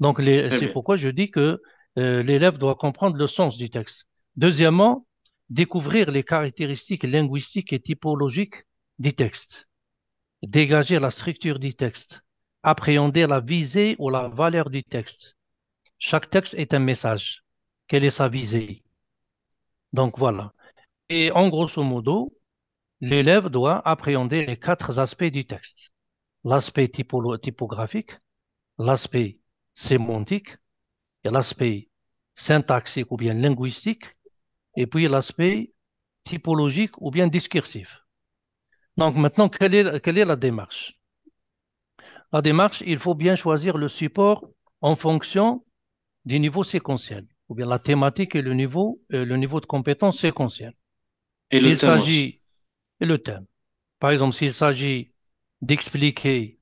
Donc c'est pourquoi je dis que euh, l'élève doit comprendre le sens du texte. Deuxièmement, découvrir les caractéristiques linguistiques et typologiques du texte. dégager la structure du texte, appréhender la visée ou la valeur du texte. Chaque texte est un message. Quelle est sa visée Donc voilà. Et en grosso modo, l'élève doit appréhender les quatre aspects du texte. L'aspect typographique, l'aspect sémantique, et l'aspect syntaxique ou bien linguistique, et puis l'aspect typologique ou bien discursif. Donc maintenant, quelle est, la démarche La démarche, il faut bien choisir le support en fonction du niveau séquentiel, ou bien la thématique et le niveau, euh, le niveau de compétence séquentiel. Et il s'agit et le thème. Par exemple, s'il s'agit d'expliquer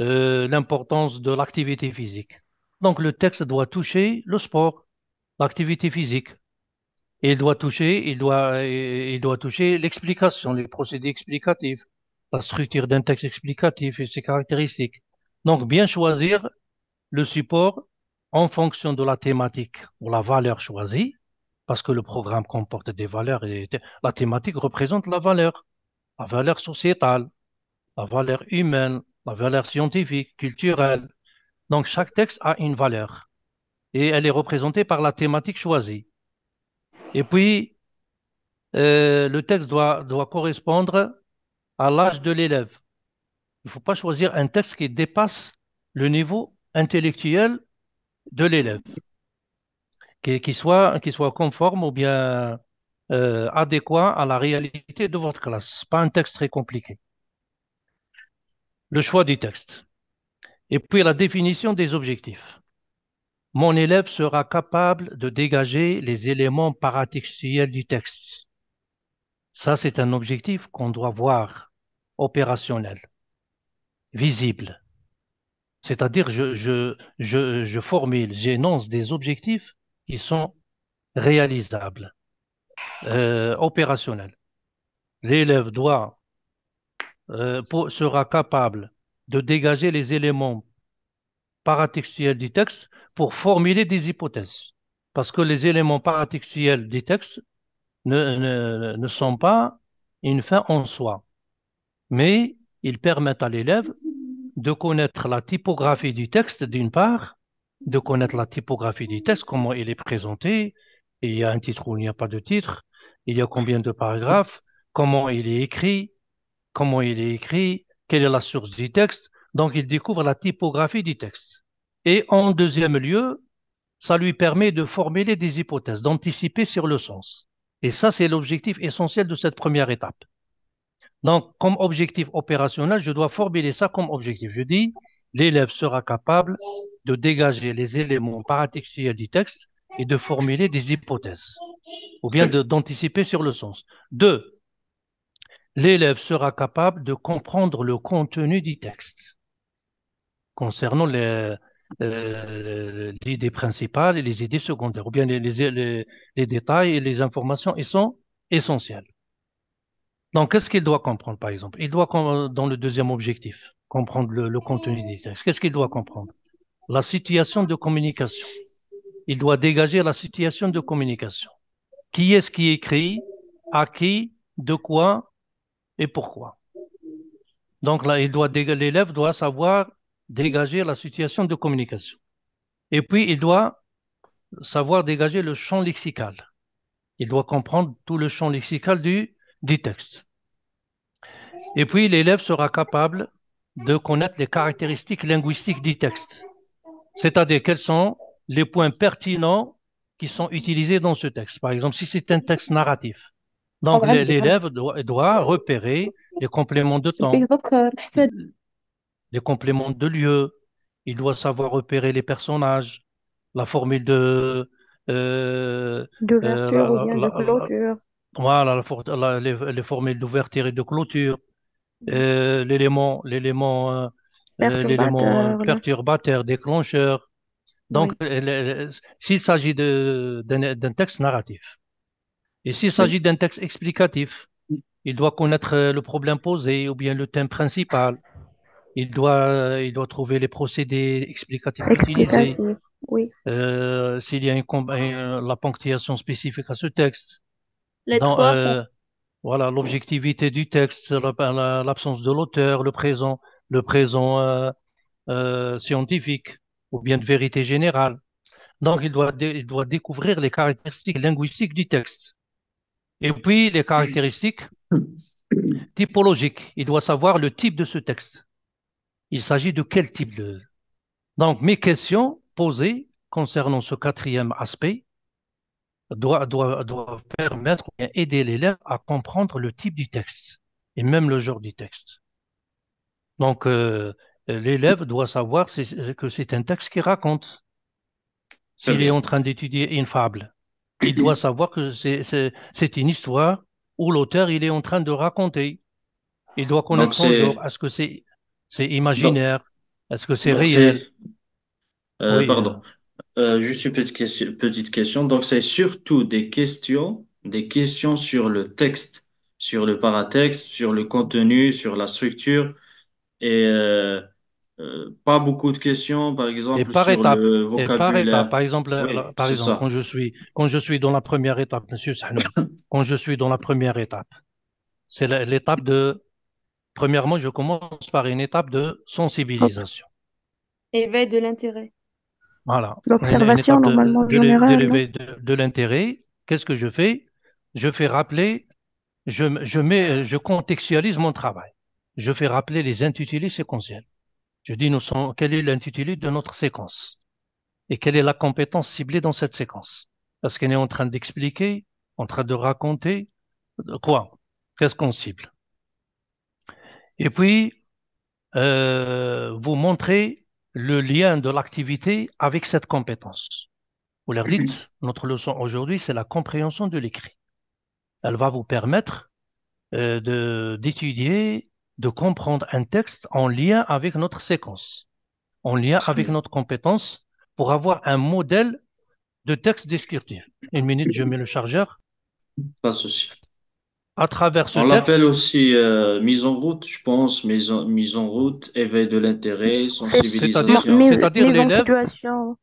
euh, l'importance de l'activité physique. Donc le texte doit toucher le sport, l'activité physique. il doit toucher, il doit, il doit toucher l'explication, les procédés explicatifs, la structure d'un texte explicatif et ses caractéristiques. Donc bien choisir le support en fonction de la thématique ou la valeur choisie parce que le programme comporte des valeurs et la thématique représente la valeur, la valeur sociétale, la valeur humaine, la valeur scientifique, culturelle. Donc chaque texte a une valeur et elle est représentée par la thématique choisie. Et puis, euh, le texte doit correspondre à l'âge de l'élève. Il ne faut pas choisir un texte qui dépasse le niveau intellectuel de l'élève qui, qui soit, qui soit conforme ou bien euh, adéquat à la réalité de votre classe, pas un texte très compliqué. Le choix du texte. Et puis la définition des objectifs. Mon élève sera capable de dégager les éléments paratextuels du texte. Ça, c'est un objectif qu'on doit voir opérationnel, visible. C'est-à-dire, je, je, je, je formule, j'énonce des objectifs qui sont réalisables, euh, opérationnels. L'élève doit euh, sera capable de dégager les éléments paratextuels du texte pour formuler des hypothèses. Parce que les éléments paratextuels du texte ne, ne, ne sont pas une fin en soi, mais ils permettent à l'élève de connaître la typographie du texte d'une part de connaître la typographie du texte, comment il est présenté, il y a un titre ou il n'y a pas de titre, il y a combien de paragraphes, comment il est écrit, comment il est écrit, quelle est la source du texte. Donc, il découvre la typographie du texte. Et en deuxième lieu, ça lui permet de formuler des hypothèses, d'anticiper sur le sens. Et ça, c'est l'objectif essentiel de cette première étape. Donc, comme objectif opérationnel, je dois formuler ça comme objectif. Je dis, l'élève sera capable de dégager les éléments paratextuels du texte et de formuler des hypothèses, ou bien d'anticiper sur le sens. Deux, l'élève sera capable de comprendre le contenu du texte concernant les, euh, l'idée principale et les idées secondaires, ou bien les, détails et les informations, ils sont essentiels. Donc, qu'est-ce qu'il doit comprendre, par exemple Il doit, dans le deuxième objectif, comprendre le contenu du texte. Qu'est-ce qu'il doit comprendre la situation de communication. Il doit dégager la situation de communication. Qui est-ce qui écrit À qui De quoi Et pourquoi Donc là, il doit l'élève doit savoir dégager la situation de communication. Et puis, il doit savoir dégager le champ lexical. Il doit comprendre tout le champ lexical du, du texte. Et puis, l'élève sera capable de connaître les caractéristiques linguistiques du texte. C'est-à-dire quels sont les points pertinents qui sont utilisés dans ce texte. Par exemple, si c'est un texte narratif, donc l'élève doit, repérer les compléments de temps, les compléments de lieu. Il doit savoir repérer les personnages, la formule de euh, euh, clôture. Voilà, les, formules d'ouverture et de clôture, euh, l'élément, l'élément l'élément perturbateur, déclencheur. Donc, s'il s'agit d'un texte narratif, et s'il s'agit d'un texte explicatif, il doit connaître euh, le problème posé ou bien le thème principal. Il doit, euh, il doit trouver les procédés explicatifs utilisés. Oui. Euh, s'il y a une, la ponctuation spécifique à ce texte. voilà, l'objectivité du texte, l'absence de l'auteur, le présent le présent euh, euh, scientifique ou bien de vérité générale. Donc, il doit, doit découvrir les caractéristiques linguistiques du texte. Et puis, les caractéristiques typologiques. Il doit savoir le type de ce texte. Il s'agit de quel type de... Donc, mes questions posées concernant ce quatrième aspect doivent, permettre doit permettre, aider l'élève à comprendre le type du texte et même le genre du texte. Donc, euh, l'élève doit savoir que c'est un texte qui raconte. S'il est en train d'étudier une fable, il doit savoir que c'est une histoire où l'auteur il est en train de raconter. Il doit connaître son Est-ce que c'est imaginaire Est-ce que c'est réel euh, Pardon. Euh, juste une petite question. Petite question. Donc, c'est surtout des questions, des questions sur le texte, sur le paratexte, sur le contenu, sur la structure et euh, euh, pas beaucoup de questions, par exemple, et par étape, par exemple, par exemple quand, je suis, quand je suis dans la première étape, monsieur quand je suis dans la première étape, c'est l'étape de. Premièrement, je commence par une étape de sensibilisation. Éveil de l'intérêt. Voilà. L'observation, normalement, de, de l'intérêt. Qu'est-ce que je fais Je fais rappeler, je, mets, je contextualise mon travail je fais rappeler les intitulés séquentiels. Je dis nous sommes, quel est l'intitulé de notre séquence et quelle est la compétence ciblée dans cette séquence. Parce qu'on est en train d'expliquer, en train de raconter euh, quoi, qu'est-ce qu'on cible. Et puis, euh, vous montrez le lien de l'activité avec cette compétence. Vous leur dites, notre leçon aujourd'hui, c'est la compréhension de l'écrit. Elle va vous permettre euh, d'étudier de comprendre un texte en lien avec notre séquence, en lien avec notre compétence, pour avoir un modèle de texte descriptif. Une minute, je mets le chargeur. Pas de souci. À travers ce On l'appelle aussi euh, mise en route, je pense, mise en, mise en route, éveil de l'intérêt, sensibilisation. C'est-à-dire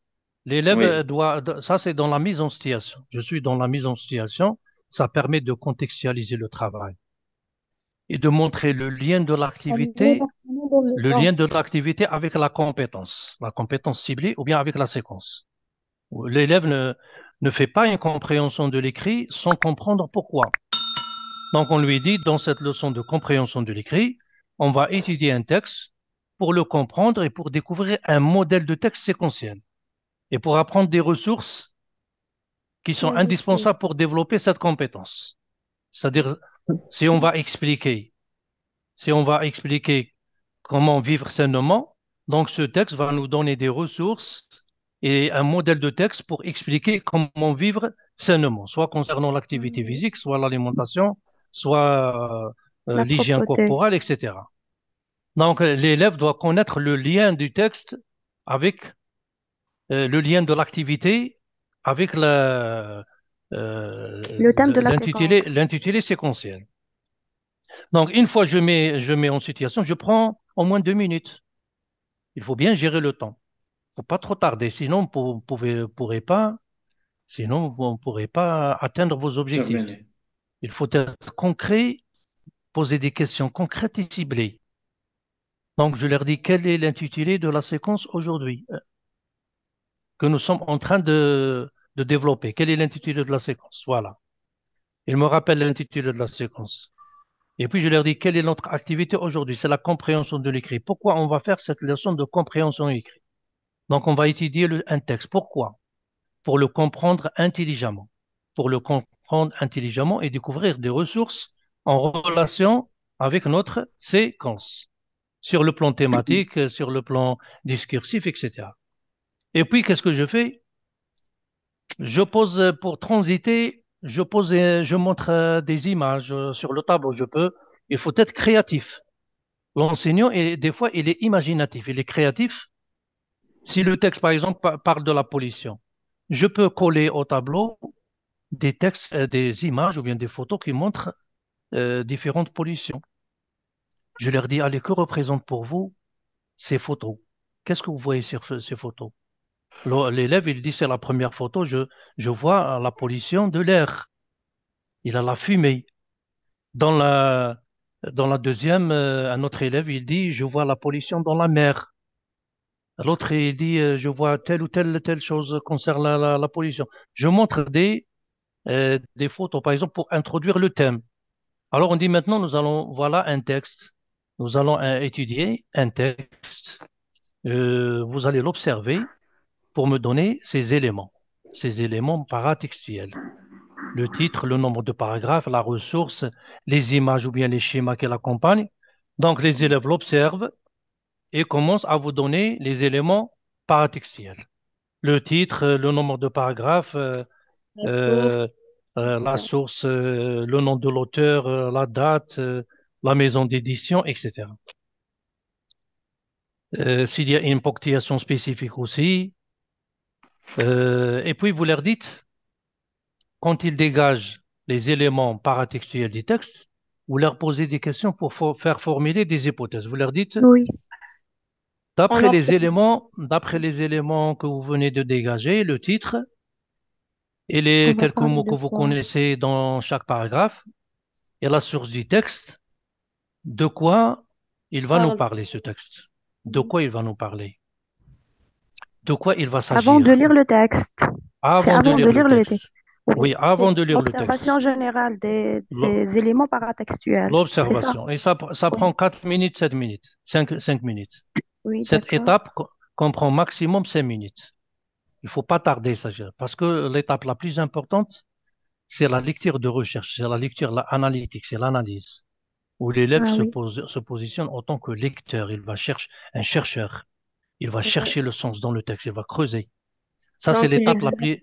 l'élève euh, doit, ça c'est dans la mise en situation. Je suis dans la mise en situation, ça permet de contextualiser le travail et de montrer le lien de l'activité, le lien de l'activité avec la compétence, la compétence ciblée ou bien avec la séquence. L'élève ne, ne fait pas une compréhension de l'écrit sans comprendre pourquoi. Donc on lui dit, dans cette leçon de compréhension de l'écrit, on va étudier un texte pour le comprendre et pour découvrir un modèle de texte séquentiel et pour apprendre des ressources qui sont indispensables pour développer cette compétence. C'est-à-dire, si on va expliquer, si on va expliquer comment vivre sainement, donc ce texte va nous donner des ressources et un modèle de texte pour expliquer comment vivre sainement, soit concernant l'activité mmh. physique, soit l'alimentation, soit euh, l'hygiène corporelle, etc. Donc l'élève doit connaître le lien du texte avec euh, le lien de l'activité avec la, euh, le thème de la l'intitulé, L'intitulé séquentiel. Hein. Donc, une fois je mets, je mets en situation, je prends au moins deux minutes. Il faut bien gérer le temps. Il ne faut pas trop tarder, sinon vous ne pourrez pas, sinon vous pas atteindre vos objectifs. Il faut être concret, poser des questions concrètes et ciblées. Donc, je leur dis quel est l'intitulé de la séquence aujourd'hui euh, que nous sommes en train de, de développer. quelle est l'intitulé de la séquence Voilà. Ils me rappellent l'intitulé de la séquence. Et puis je leur dis, quelle est notre activité aujourd'hui C'est la compréhension de l'écrit. Pourquoi on va faire cette leçon de compréhension écrite Donc on va étudier un texte. Pourquoi Pour le comprendre intelligemment. Pour le comprendre intelligemment et découvrir des ressources en relation avec notre séquence. Sur le plan thématique, sur le plan discursif, etc. Et puis qu'est-ce que je fais je pose euh, pour transiter, je pose, euh, je montre euh, des images sur le tableau, je peux. Il faut être créatif. L'enseignant, des fois, il est imaginatif, il est créatif. Si le texte, par exemple, parle de la pollution, je peux coller au tableau des textes, des images ou bien des photos qui montrent différentes pollutions. Je leur dis, allez, que représentent pour vous ces photos Qu'est-ce que vous voyez sur ces photos L'élève, il dit, c'est la première photo, je, vois la pollution de l'air. Il a la fumée. Dans la, dans la deuxième, euh, un autre élève, il dit, je vois la pollution dans la mer. L'autre, il dit, euh, je vois telle ou telle, telle chose concernant la, pollution. Je montre euh, des, photos, par exemple, pour introduire le thème. Alors, on dit maintenant, nous allons, voilà un texte. Nous allons étudier un texte. vous allez l'observer pour me donner ces éléments, ces éléments paratextuels. Le titre, le nombre de paragraphes, la ressource, les images ou bien les schémas qui l'accompagnent. Donc les élèves l'observent et commencent à vous donner les éléments paratextuels. Le titre, euh, le nombre de paragraphes, euh, la source, euh, le nom de l'auteur, la date, la maison d'édition, etc. S'il y a une ponctuation spécifique aussi, euh, et puis, vous leur dites, quand ils dégagent les éléments paratextuels du texte, vous leur posez des questions pour faire formuler des hypothèses. Vous leur dites, oui. d'après les, éléments, les éléments que vous venez de dégager, le titre et les quelques mots que vous connaissez dans chaque paragraphe, et la source du texte, de quoi il va ah, nous parler ce texte De quoi il va nous parler de quoi il va s'agir Avant de lire le texte. de, le texte. Oui, avant de lire le texte. L'observation générale des, éléments paratextuels. L'observation. Et ça, prend 4 minutes, 7 minutes, 5, minutes. Cette étape comprend maximum 5 minutes. Il ne faut pas tarder, ça, parce que l'étape la plus importante, c'est la lecture de recherche, c'est la lecture analytique, c'est l'analyse, où l'élève ah se, se positionne en tant que lecteur, il va chercher un chercheur. Il va chercher le sens dans le texte, il va creuser. Ça, c'est l'étape euh,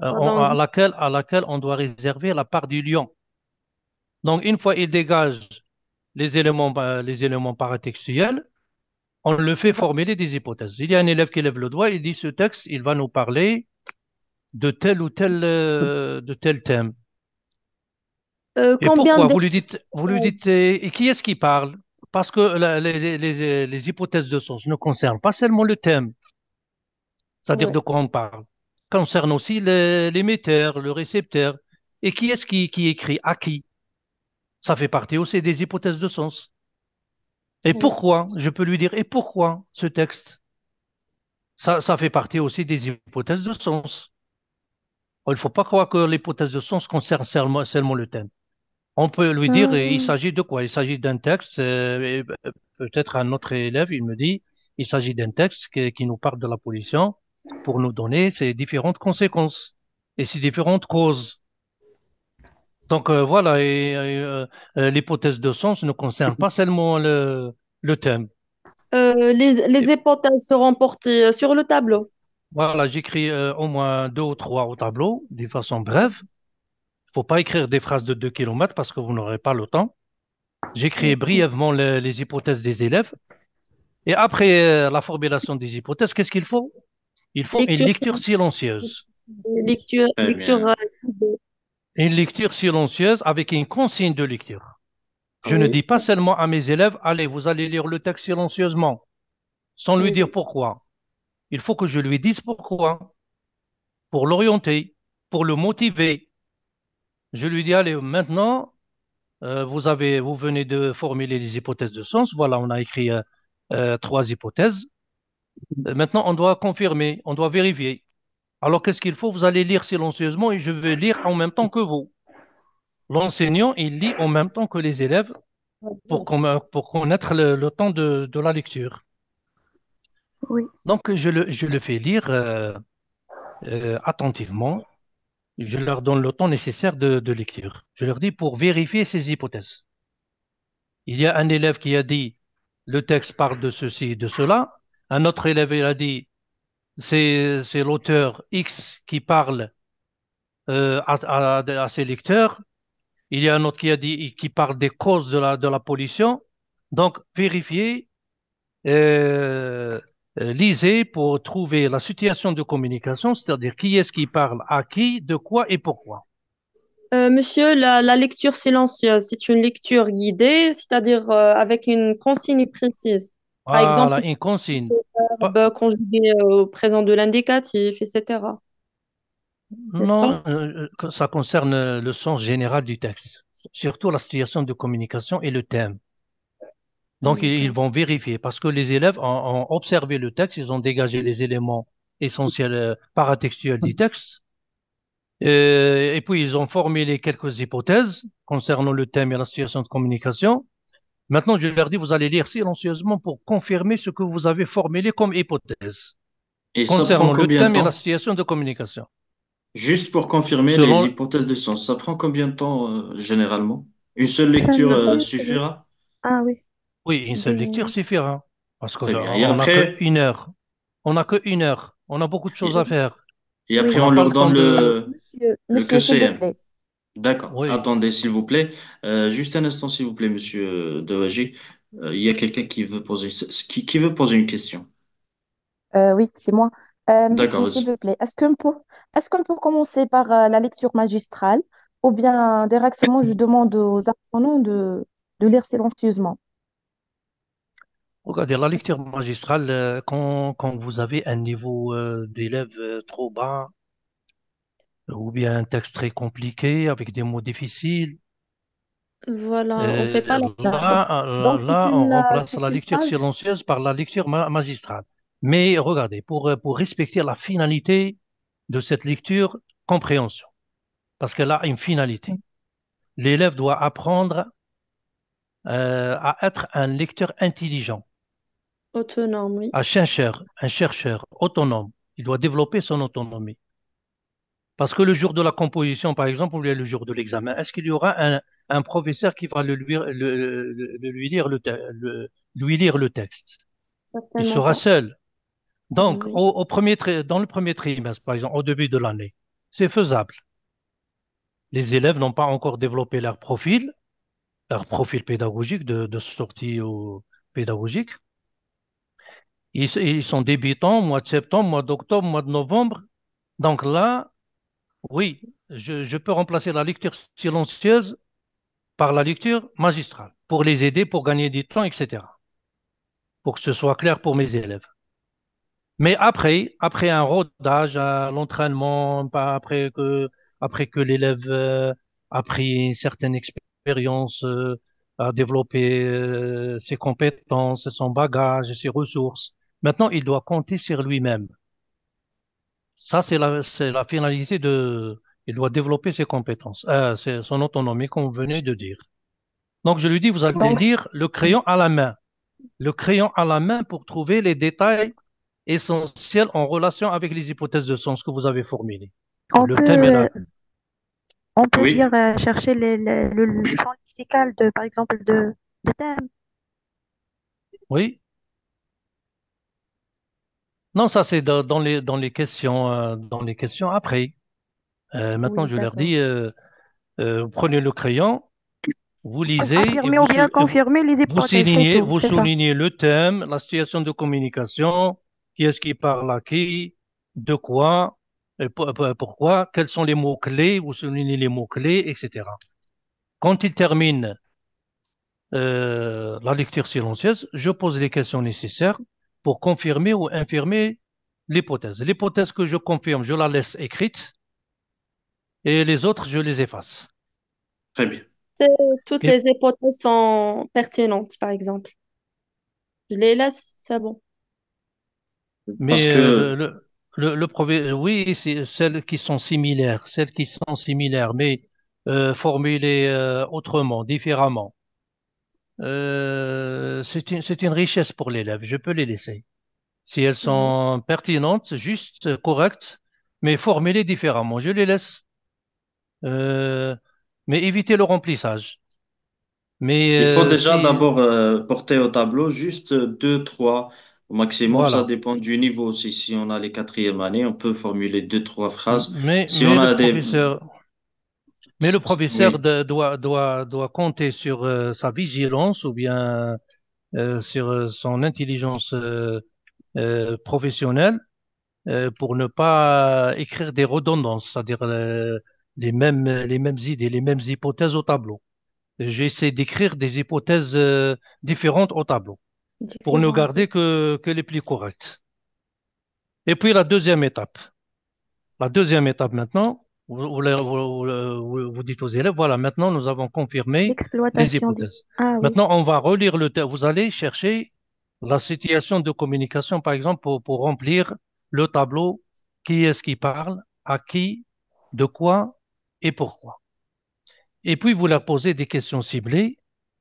à, laquelle, on doit réserver la part du lion. Donc, une fois il dégage les éléments, bah, les paratextuels, on le fait formuler des hypothèses. Il y a un élève qui lève le doigt, il dit ce texte, il va nous parler de tel ou tel, euh, de tel thème. Euh, et pourquoi vous lui dites, vous lui dites, et qui est-ce qui parle parce que les, hypothèses de sens ne concernent pas seulement le thème, c'est-à-dire de quoi on parle, concernent aussi l'émetteur, le récepteur. Et qui est-ce qui, écrit à qui Ça fait partie aussi des hypothèses de sens. Et pourquoi Je peux lui dire, et pourquoi ce texte ça, fait partie aussi des hypothèses de sens. Il ne faut pas croire que l'hypothèse de sens concerne seulement le thème. On peut lui dire, euh, il ah. s'agit de quoi Il s'agit d'un texte. Euh, peut-être un autre élève, il me dit, il s'agit d'un texte qui, nous parle de la pollution pour nous donner ses différentes conséquences et ses différentes causes. Donc euh, voilà, l'hypothèse de sens ne concerne pas seulement le, thème. les, les hypothèses seront portées sur le tableau. Voilà, j'écris au moins deux ou trois au tableau, de façon brève faut pas écrire des phrases de 2 km parce que vous n'aurez pas le temps. J'écris brièvement les, hypothèses des élèves. Et après euh, la formulation des hypothèses, qu'est-ce qu'il faut Il faut une lecture silencieuse. Euh, une lecture silencieuse avec une consigne de lecture. Je ne dis pas seulement à mes élèves, allez, vous allez lire le texte silencieusement, sans lui dire pourquoi. Il faut que je lui dise pourquoi, pour l'orienter, pour le motiver, je lui dis, allez, maintenant, euh, vous, avez, vous venez de formuler les hypothèses de sens. Voilà, on a écrit euh, euh, trois hypothèses. Maintenant, on doit confirmer, on doit vérifier. Alors, qu'est-ce qu'il faut Vous allez lire silencieusement et je vais lire en même temps que vous. L'enseignant, il lit en même temps que les élèves pour, connaître le, temps de, la lecture. Donc, je le, fais lire attentivement je leur donne le temps nécessaire de, lecture. Je leur dis pour vérifier ces hypothèses. Il y a un élève qui a dit le texte parle de ceci et de cela. Un autre élève il a dit c'est l'auteur X qui parle euh, à, ses lecteurs. Il y a un autre qui a dit qui parle des causes de la, pollution. Donc vérifier euh, euh, lisez pour trouver la situation de communication, c'est-à-dire qui est-ce qui parle à qui, de quoi et pourquoi. Euh, monsieur, la, lecture silencieuse, c'est une lecture guidée, c'est-à-dire euh, avec une consigne précise. Par exemple, une consigne. Le au présent de l'indicatif, etc. Non, ça concerne le sens général du texte, surtout la situation de communication et le thème. Donc, ils, vont vérifier parce que les élèves ont, observé le texte, ils ont dégagé les éléments essentiels euh, paratextuels du texte. Euh, et, puis, ils ont formulé quelques hypothèses concernant le thème et la situation de communication. Maintenant, je leur dis, vous allez lire silencieusement pour confirmer ce que vous avez formulé comme hypothèse concernant le thème et la situation de communication. Juste pour confirmer les hypothèses de sens, ça prend combien de temps euh, généralement Une seule lecture suffira Ah oui. Oui, une seule lecture suffira. Hein, parce qu'on n'a qu'une heure. On n'a qu'une heure. On a beaucoup de choses à faire. Et après, on, leur donne le, monsieur, QCM. Hein. D'accord. Attendez, s'il vous plaît. Euh, juste un instant, s'il vous plaît, monsieur euh, De euh, il y a quelqu'un qui veut poser, qui, qui veut poser une question. oui, c'est moi. D'accord. S'il vous plaît, est-ce qu'on peut, est commencer par la lecture magistrale ou bien directement je demande aux apprenants de lire silencieusement Regardez, la lecture magistrale, euh, quand, vous avez un niveau euh, d'élève euh, trop bas, ou bien un texte très compliqué avec des mots difficiles, voilà, on ne fait pas la... Là, on remplace la lecture silencieuse par la lecture magistrale. Mais regardez, pour, pour respecter la finalité de cette lecture, compréhension, parce qu'elle a une finalité. L'élève doit apprendre à être un lecteur intelligent. Autonome, oui. Ah, un chercheur, un chercheur autonome, il doit développer son autonomie. Parce que le jour de la composition, par exemple, ou le jour de l'examen, est-ce qu'il y aura un, professeur qui va le, lui, lire le, lui lire le texte Il sera seul. Donc, au, dans le premier trimestre, par exemple, au début de l'année, c'est faisable. Les élèves n'ont pas encore développé leur profil, leur profil pédagogique de, sortie pédagogique. Ils, sont débutants, mois de septembre, mois d'octobre, mois de novembre. Donc là, oui, je, peux remplacer la lecture silencieuse par la lecture magistrale, pour les aider, pour gagner du temps, etc. Pour que ce soit clair pour mes élèves. Mais après, après un rodage l'entraînement, après après que l'élève euh, a pris une certaine expérience, euh, a développé euh, ses compétences, son bagage, ses ressources, Maintenant, il doit compter sur lui-même. Ça, c'est la, finalité de... Il doit développer ses compétences, euh, son autonomie, comme vous venez de dire. Donc, je lui dis, vous allez dire le crayon à la main. Le crayon à la main pour trouver les détails essentiels en relation avec les hypothèses de sens que vous avez formulées. On le peut, On peut dire euh, chercher le, le champ lexical, de, par exemple, de, de thème. Oui, non, ça c'est dans, les dans les questions euh, dans les questions après. Euh, maintenant, je leur dis euh, prenez le crayon, vous lisez et vous, ou vous soulignez le thème, la situation de communication, qui est-ce qui parle à qui, de quoi, pourquoi, quels sont les mots clés, vous soulignez les mots clés, etc. Quand ils terminent la lecture silencieuse, je pose les questions nécessaires pour confirmer ou infirmer l'hypothèse. L'hypothèse que je confirme, je la laisse écrite et les autres, je les efface. Très bien. Toutes les hypothèses sont pertinentes, par exemple. Je les laisse, c'est bon. Mais euh, le, le, euh, oui, c'est celles qui sont similaires, celles qui sont similaires, mais euh, formulées autrement, différemment. Euh, c'est une, une, richesse pour l'élève. Je peux les laisser. Si elles mhm. sont pertinentes, justes, correctes, mais formulées différemment, je les laisse. Euh, mais éviter le remplissage. Mais, Il faut euh, déjà d'abord porter au tableau juste deux, trois au maximum, ça dépend du niveau. Si, si on a les quatrièmes années, on peut formuler deux, trois phrases. Mais, si on a des... Mais le professeur doit, compter sur euh, sa vigilance ou bien euh, sur euh, son intelligence professionnelle pour ne pas écrire des redondances, c'est-à-dire les, mêmes, les mêmes idées, les mêmes hypothèses au tableau. J'essaie d'écrire des hypothèses différentes au tableau pour ne garder que, que les plus correctes. Et puis la deuxième étape. La deuxième étape maintenant, vous, dites aux élèves, voilà, maintenant nous avons confirmé les hypothèses. Ah maintenant, on va relire le texte Vous allez chercher la situation de communication, par exemple, pour, remplir le tableau, qui est-ce qui parle, à qui, de quoi et pourquoi. Et puis, vous leur posez des questions ciblées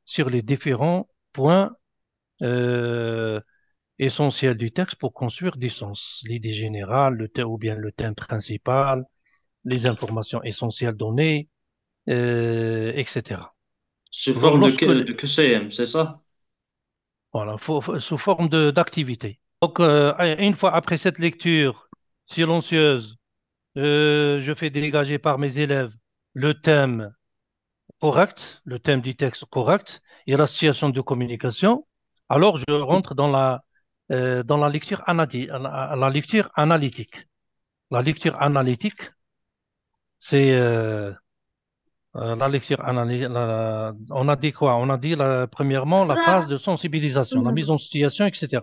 sur les différents points euh, essentiels du texte pour construire du sens. L'idée générale, le thème, ou bien le thème principal, les informations essentielles données, euh, etc. Sous forme de, QCM, c'est ça Voilà, sous forme d'activité. Donc, euh, une fois après cette lecture silencieuse, euh, je fais dégager par mes élèves le thème correct, le thème du texte correct et la situation de communication. Alors, je rentre dans la, dans la, lecture, analytique. La lecture analytique, c'est euh, euh, la lecture analyse. Ah, on a dit quoi On a dit la, premièrement la phase de sensibilisation, la mm-hmm. mise en situation, etc.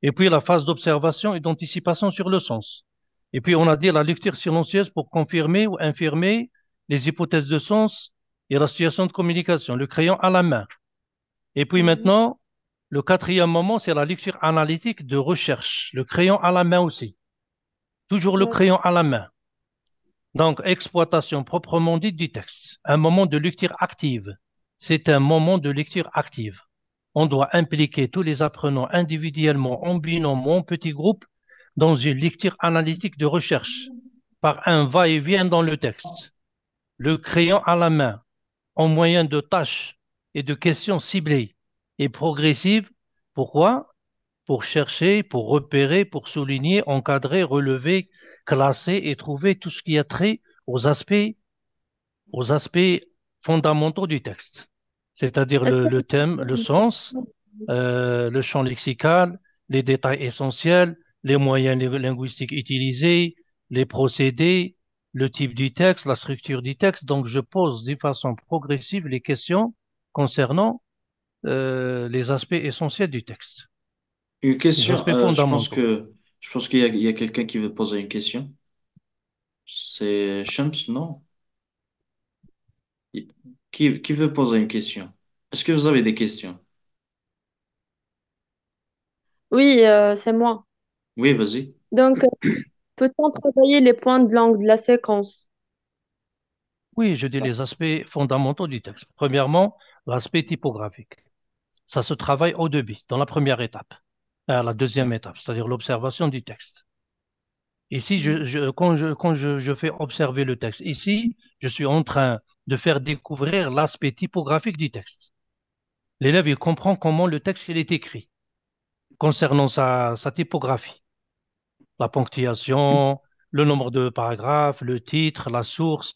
Et puis la phase d'observation et d'anticipation sur le sens. Et puis on a dit la lecture silencieuse pour confirmer ou infirmer les hypothèses de sens et la situation de communication, le crayon à la main. Et puis mm-hmm. maintenant, le quatrième moment, c'est la lecture analytique de recherche, le crayon à la main aussi. Toujours le crayon à la main. Donc, exploitation proprement dite du texte, un moment de lecture active. C'est un moment de lecture active. On doit impliquer tous les apprenants individuellement, en binôme ou en petit groupe, dans une lecture analytique de recherche, par un va-et-vient dans le texte, le crayon à la main, en moyen de tâches et de questions ciblées et progressives. Pourquoi pour chercher, pour repérer, pour souligner, encadrer, relever, classer et trouver tout ce qui a trait aux aspects, aux aspects fondamentaux du texte, c'est-à-dire le, thème, le sens, euh, le champ lexical, les détails essentiels, les moyens linguistiques utilisés, les procédés, le type du texte, la structure du texte. Donc, je pose de façon progressive les questions concernant euh, les aspects essentiels du texte. Une question, euh, je pense que je pense qu'il y a, quelqu'un qui veut poser une question. C'est Shams, non? Qui, veut poser une question? Est-ce que vous avez des questions? Oui, euh, c'est moi. Oui, vas-y. Donc, euh, peut-on travailler les points de langue de la séquence? Oui, je dis les aspects fondamentaux du texte. Premièrement, l'aspect typographique. Ça se travaille au début, dans la première étape la deuxième étape, c'est-à-dire l'observation du texte. Ici, je, mm. je, quand, je, fais observer le texte, ici, je suis en train de faire découvrir l'aspect typographique du texte. L'élève, il comprend comment le texte il est écrit concernant sa, typographie. La ponctuation, mm. le nombre de paragraphes, le titre, la source,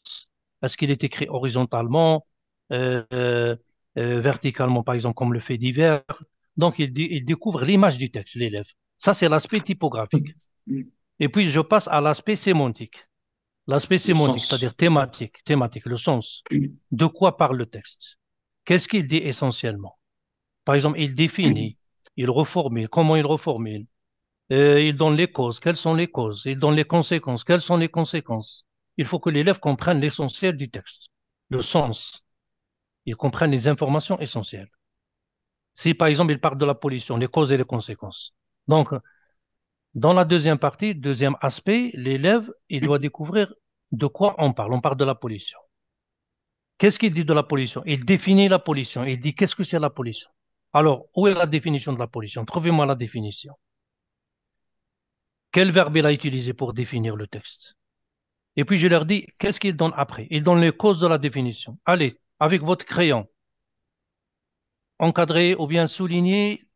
est-ce qu'il est écrit horizontalement, euh, euh, euh, verticalement, par exemple, comme le fait divers, donc, il, il découvre l'image du texte, l'élève. Ça, c'est l'aspect typographique. Mm-hmm. Et puis, je passe à l'aspect sémantique. L'aspect sémantique, c'est-à-dire thématique, thématique, le sens. Mm-hmm. De quoi parle le texte Qu'est-ce qu'il dit essentiellement Par exemple, il définit, mm-hmm. il reformule, comment il reformule, euh, il donne les causes, quelles sont les causes, il donne les conséquences, quelles sont les conséquences. Il faut que l'élève comprenne l'essentiel du texte, le sens. Il comprenne les informations essentielles si par exemple il parle de la pollution, les causes et les conséquences. Donc, dans la deuxième partie, deuxième aspect, l'élève, il doit découvrir de quoi on parle. On parle de la pollution. Qu'est-ce qu'il dit de la pollution Il définit la pollution. Il dit qu'est-ce que c'est la pollution. Alors, où est la définition de la pollution Trouvez-moi la définition. Quel verbe il a utilisé pour définir le texte Et puis je leur dis, qu'est-ce qu'il donne après Il donne les causes de la définition. Allez, avec votre crayon, encadrer ou bien souligner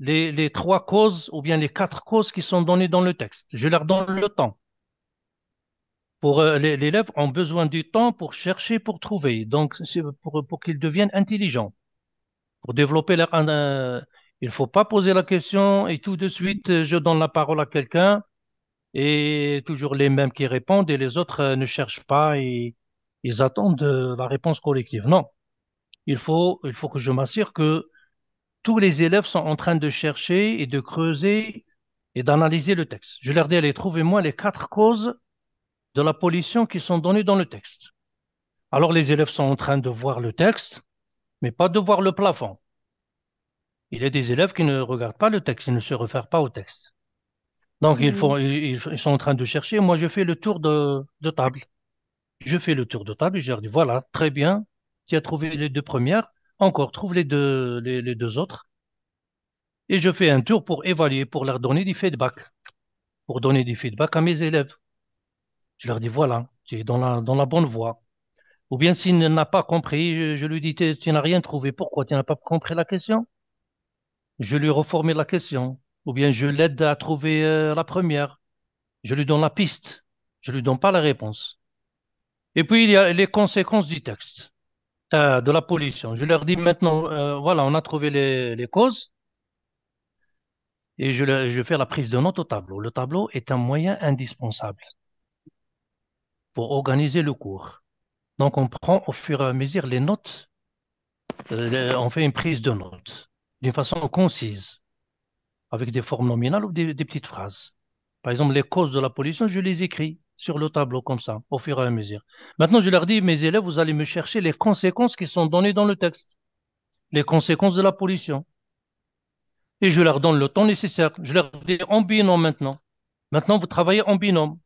les, trois causes ou bien les quatre causes qui sont données dans le texte. Je leur donne le temps. Pour euh, les élèves ont besoin du temps pour chercher, pour trouver. Donc c'est pour, qu'ils deviennent intelligents, pour développer leur. Euh, il faut pas poser la question et tout de suite euh, je donne la parole à quelqu'un et toujours les mêmes qui répondent et les autres euh, ne cherchent pas et ils attendent la réponse collective. Non, il faut, que je m'assure que tous les élèves sont en train de chercher et de creuser et d'analyser le texte. Je leur dis, allez, trouvez-moi les quatre causes de la pollution qui sont données dans le texte. Alors les élèves sont en train de voir le texte, mais pas de voir le plafond. Il y a des élèves qui ne regardent pas le texte, ils ne se réfèrent pas au texte. Donc ils, mmh. ils, sont en train de chercher. Moi, je fais le tour de, de table. Je fais le tour de table et je leur dis, voilà, très bien, tu as trouvé les deux premières, encore trouve les deux, les, deux autres. Et je fais un tour pour évaluer, pour leur donner du feedback, pour donner du feedback à mes élèves. Je leur dis, voilà, tu es dans la, dans la bonne voie. Ou bien s'il n'a pas compris, je, lui dis, tu n'as rien trouvé, pourquoi tu n'as pas compris la question Je lui reformule la question. Ou bien je l'aide à trouver euh, la première. Je lui donne la piste. Je ne lui donne pas la réponse. Et puis, il y a les conséquences du texte. Euh, de la pollution. Je leur dis maintenant, euh, voilà, on a trouvé les, causes et je, fais la prise de notes au tableau. Le tableau est un moyen indispensable pour organiser le cours. Donc on prend au fur et à mesure les notes, euh, on fait une prise de notes d'une façon concise, avec des formes nominales ou des petites phrases. Par exemple, les causes de la pollution, je les écris sur le tableau comme ça, au fur et à mesure. Maintenant, je leur dis, mes élèves, vous allez me chercher les conséquences qui sont données dans le texte, les conséquences de la pollution. Et je leur donne le temps nécessaire. Je leur dis en binôme maintenant. Maintenant, vous travaillez en binôme.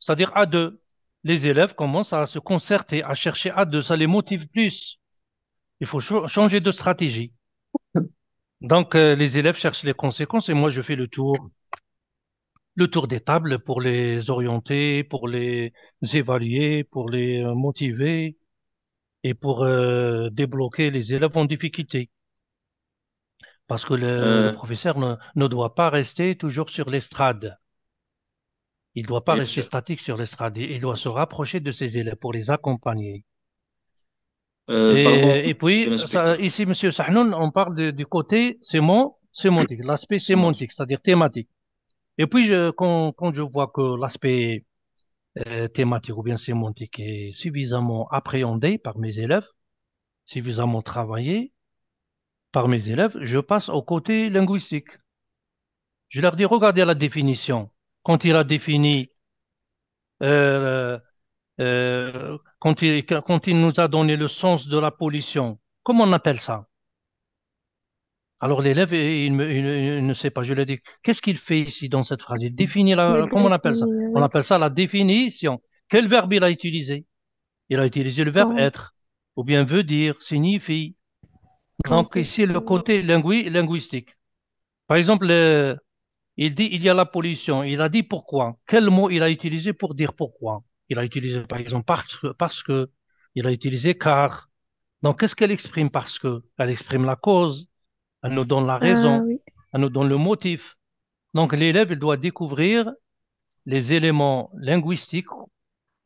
C'est-à-dire à deux. Les élèves commencent à se concerter, à chercher à deux. Ça les motive plus. Il faut changer de stratégie. Donc, euh, les élèves cherchent les conséquences et moi, je fais le tour le tour des tables pour les orienter, pour les évaluer, pour les euh, motiver et pour euh, débloquer les élèves en difficulté. Parce que le, euh. professeur ne, doit pas rester toujours sur l'estrade. Il ne doit pas rester statique sur l'estrade. Il doit se rapprocher de ses élèves pour les accompagner. et, puis, ici, Monsieur Sahnoun, on parle du côté sémantique, l'aspect sémantique, c'est-à-dire thématique. Et puis, je, quand, je vois que l'aspect euh, thématique ou bien sémantique est suffisamment appréhendé par mes élèves, suffisamment travaillé par mes élèves, je passe au côté linguistique. Je leur dis, regardez la définition. Quand il a défini, euh, euh, quand, quand il nous a donné le sens de la pollution, comment on appelle ça alors l'élève, il, ne sait pas. Je lui ai dit, qu'est-ce qu'il fait ici dans cette phrase Il définit la, comment on appelle ça On appelle ça la définition. Quel verbe il a utilisé Il a utilisé le verbe être, ou bien veut dire, signifie. Donc ici le côté linguistique. Par exemple, il dit il y a la pollution. Il a dit pourquoi. Quel mot il a utilisé pour dire pourquoi Il a utilisé par exemple parce que. Il a utilisé car. Donc qu'est-ce qu'elle exprime parce que Elle exprime la cause. Elle nous donne la ah raison. Elle nous donne le motif. Donc l'élève, il doit découvrir les éléments linguistiques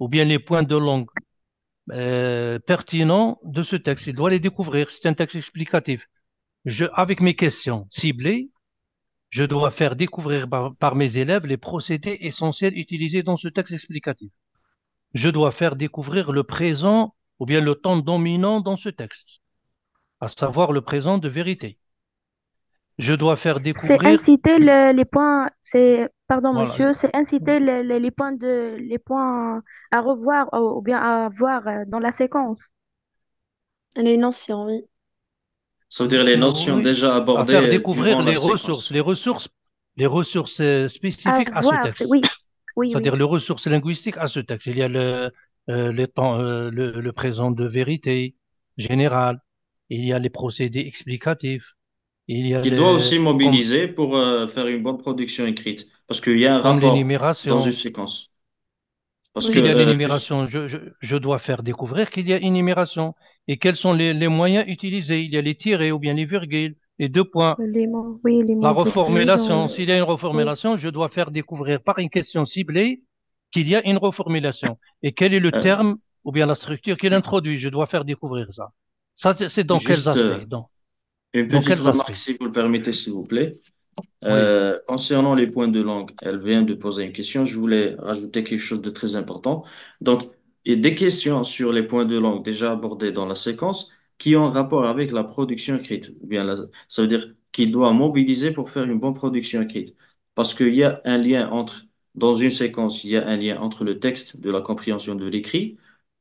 ou bien les points de langue euh, pertinents de ce texte. Il doit les découvrir. C'est un texte explicatif. Je, avec mes questions ciblées, je dois faire découvrir par, mes élèves les procédés essentiels utilisés dans ce texte explicatif. Je dois faire découvrir le présent ou bien le temps dominant dans ce texte, à savoir le présent de vérité je dois faire découvrir. C'est inciter les points, c'est, pardon monsieur, c'est inciter les points de, les points à revoir ou bien à voir euh, dans la séquence. Les notions, oui. Ça veut dire les notions déjà abordées. À faire découvrir les ressources, les ressources, les ressources euh, spécifiques à, ce texte. Oui. Oui, dire les ressources linguistiques à ce texte. Il y a le, euh, le, le présent de vérité générale. Il y a les procédés explicatifs il, doit aussi mobiliser pour euh, faire une bonne production écrite, parce qu'il y a un rapport dans une séquence. Parce qu'il y a l'énumération. Euh, je, je, dois faire découvrir qu'il y a une énumération. Et quels sont les, moyens utilisés Il y a les tirés ou bien les virgules, les deux points. La reformulation. S'il y a une reformulation, je dois faire découvrir par une question ciblée qu'il y a une reformulation. Et quel est le euh. terme ou bien la structure qu'il introduit Je dois faire découvrir ça. Ça, c'est dans quel quels aspects une petite remarque, si vous le permettez, s'il vous plaît. Euh, concernant les points de langue, elle vient de poser une question. Je voulais rajouter quelque chose de très important. Donc, il y a des questions sur les points de langue déjà abordés dans la séquence qui ont rapport avec la production écrite. Bien, ça veut dire qu'il doit mobiliser pour faire une bonne production écrite. Parce qu'il y a un lien entre, dans une séquence, il y a un lien entre le texte de la compréhension de l'écrit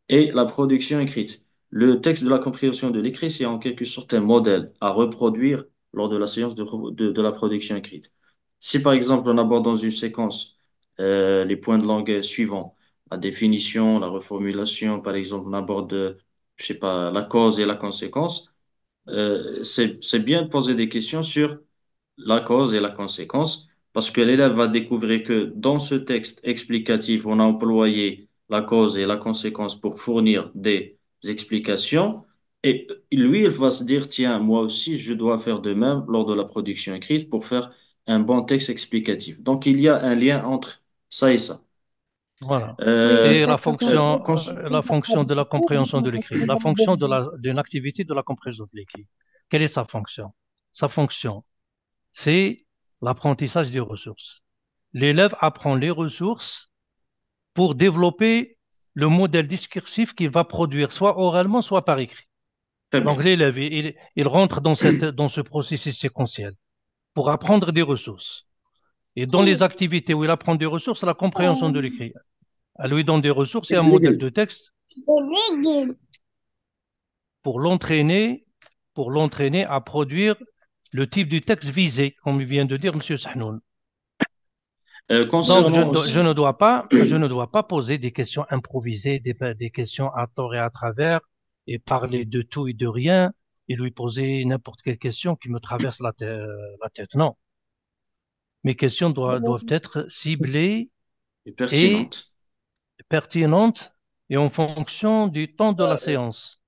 et la production écrite. Le texte de la compréhension de l'écrit, c'est en quelque sorte un modèle à reproduire lors de la séance de, la production écrite. Si par exemple on aborde dans une séquence euh, les points de langue suivants, la définition, la reformulation, par exemple on aborde, je sais pas, la cause et la conséquence, euh, c'est bien de poser des questions sur la cause et la conséquence, parce que l'élève va découvrir que dans ce texte explicatif, on a employé la cause et la conséquence pour fournir des explications. Et lui, il va se dire, tiens, moi aussi, je dois faire de même lors de la production écrite pour faire un bon texte explicatif. Donc, il y a un lien entre ça et ça. Voilà. Euh, et la fonction, euh, euh, la fonction de la compréhension de l'écrit, la fonction d'une activité de la compréhension de l'écrit. Quelle est sa fonction Sa fonction, c'est l'apprentissage des ressources. L'élève apprend les ressources pour développer le modèle discursif qu'il va produire, soit oralement, soit par écrit. Donc l'élève, il, rentre dans, cette, ce processus séquentiel pour apprendre des ressources. Et dans les activités où il apprend des ressources, la compréhension de l'écrit. Elle lui donne des ressources et un modèle de texte pour l'entraîner, pour l'entraîner à produire le type du texte visé, comme vient de dire M. Sahnoun. Euh, je, ne dois pas, je ne dois pas poser des questions improvisées, des, questions à tort et à travers, et parler de tout et de rien, et lui poser n'importe quelle question qui me traverse la, tête. Non. Mes questions doivent, être ciblées et pertinentes. et en fonction du temps de la euh, séance.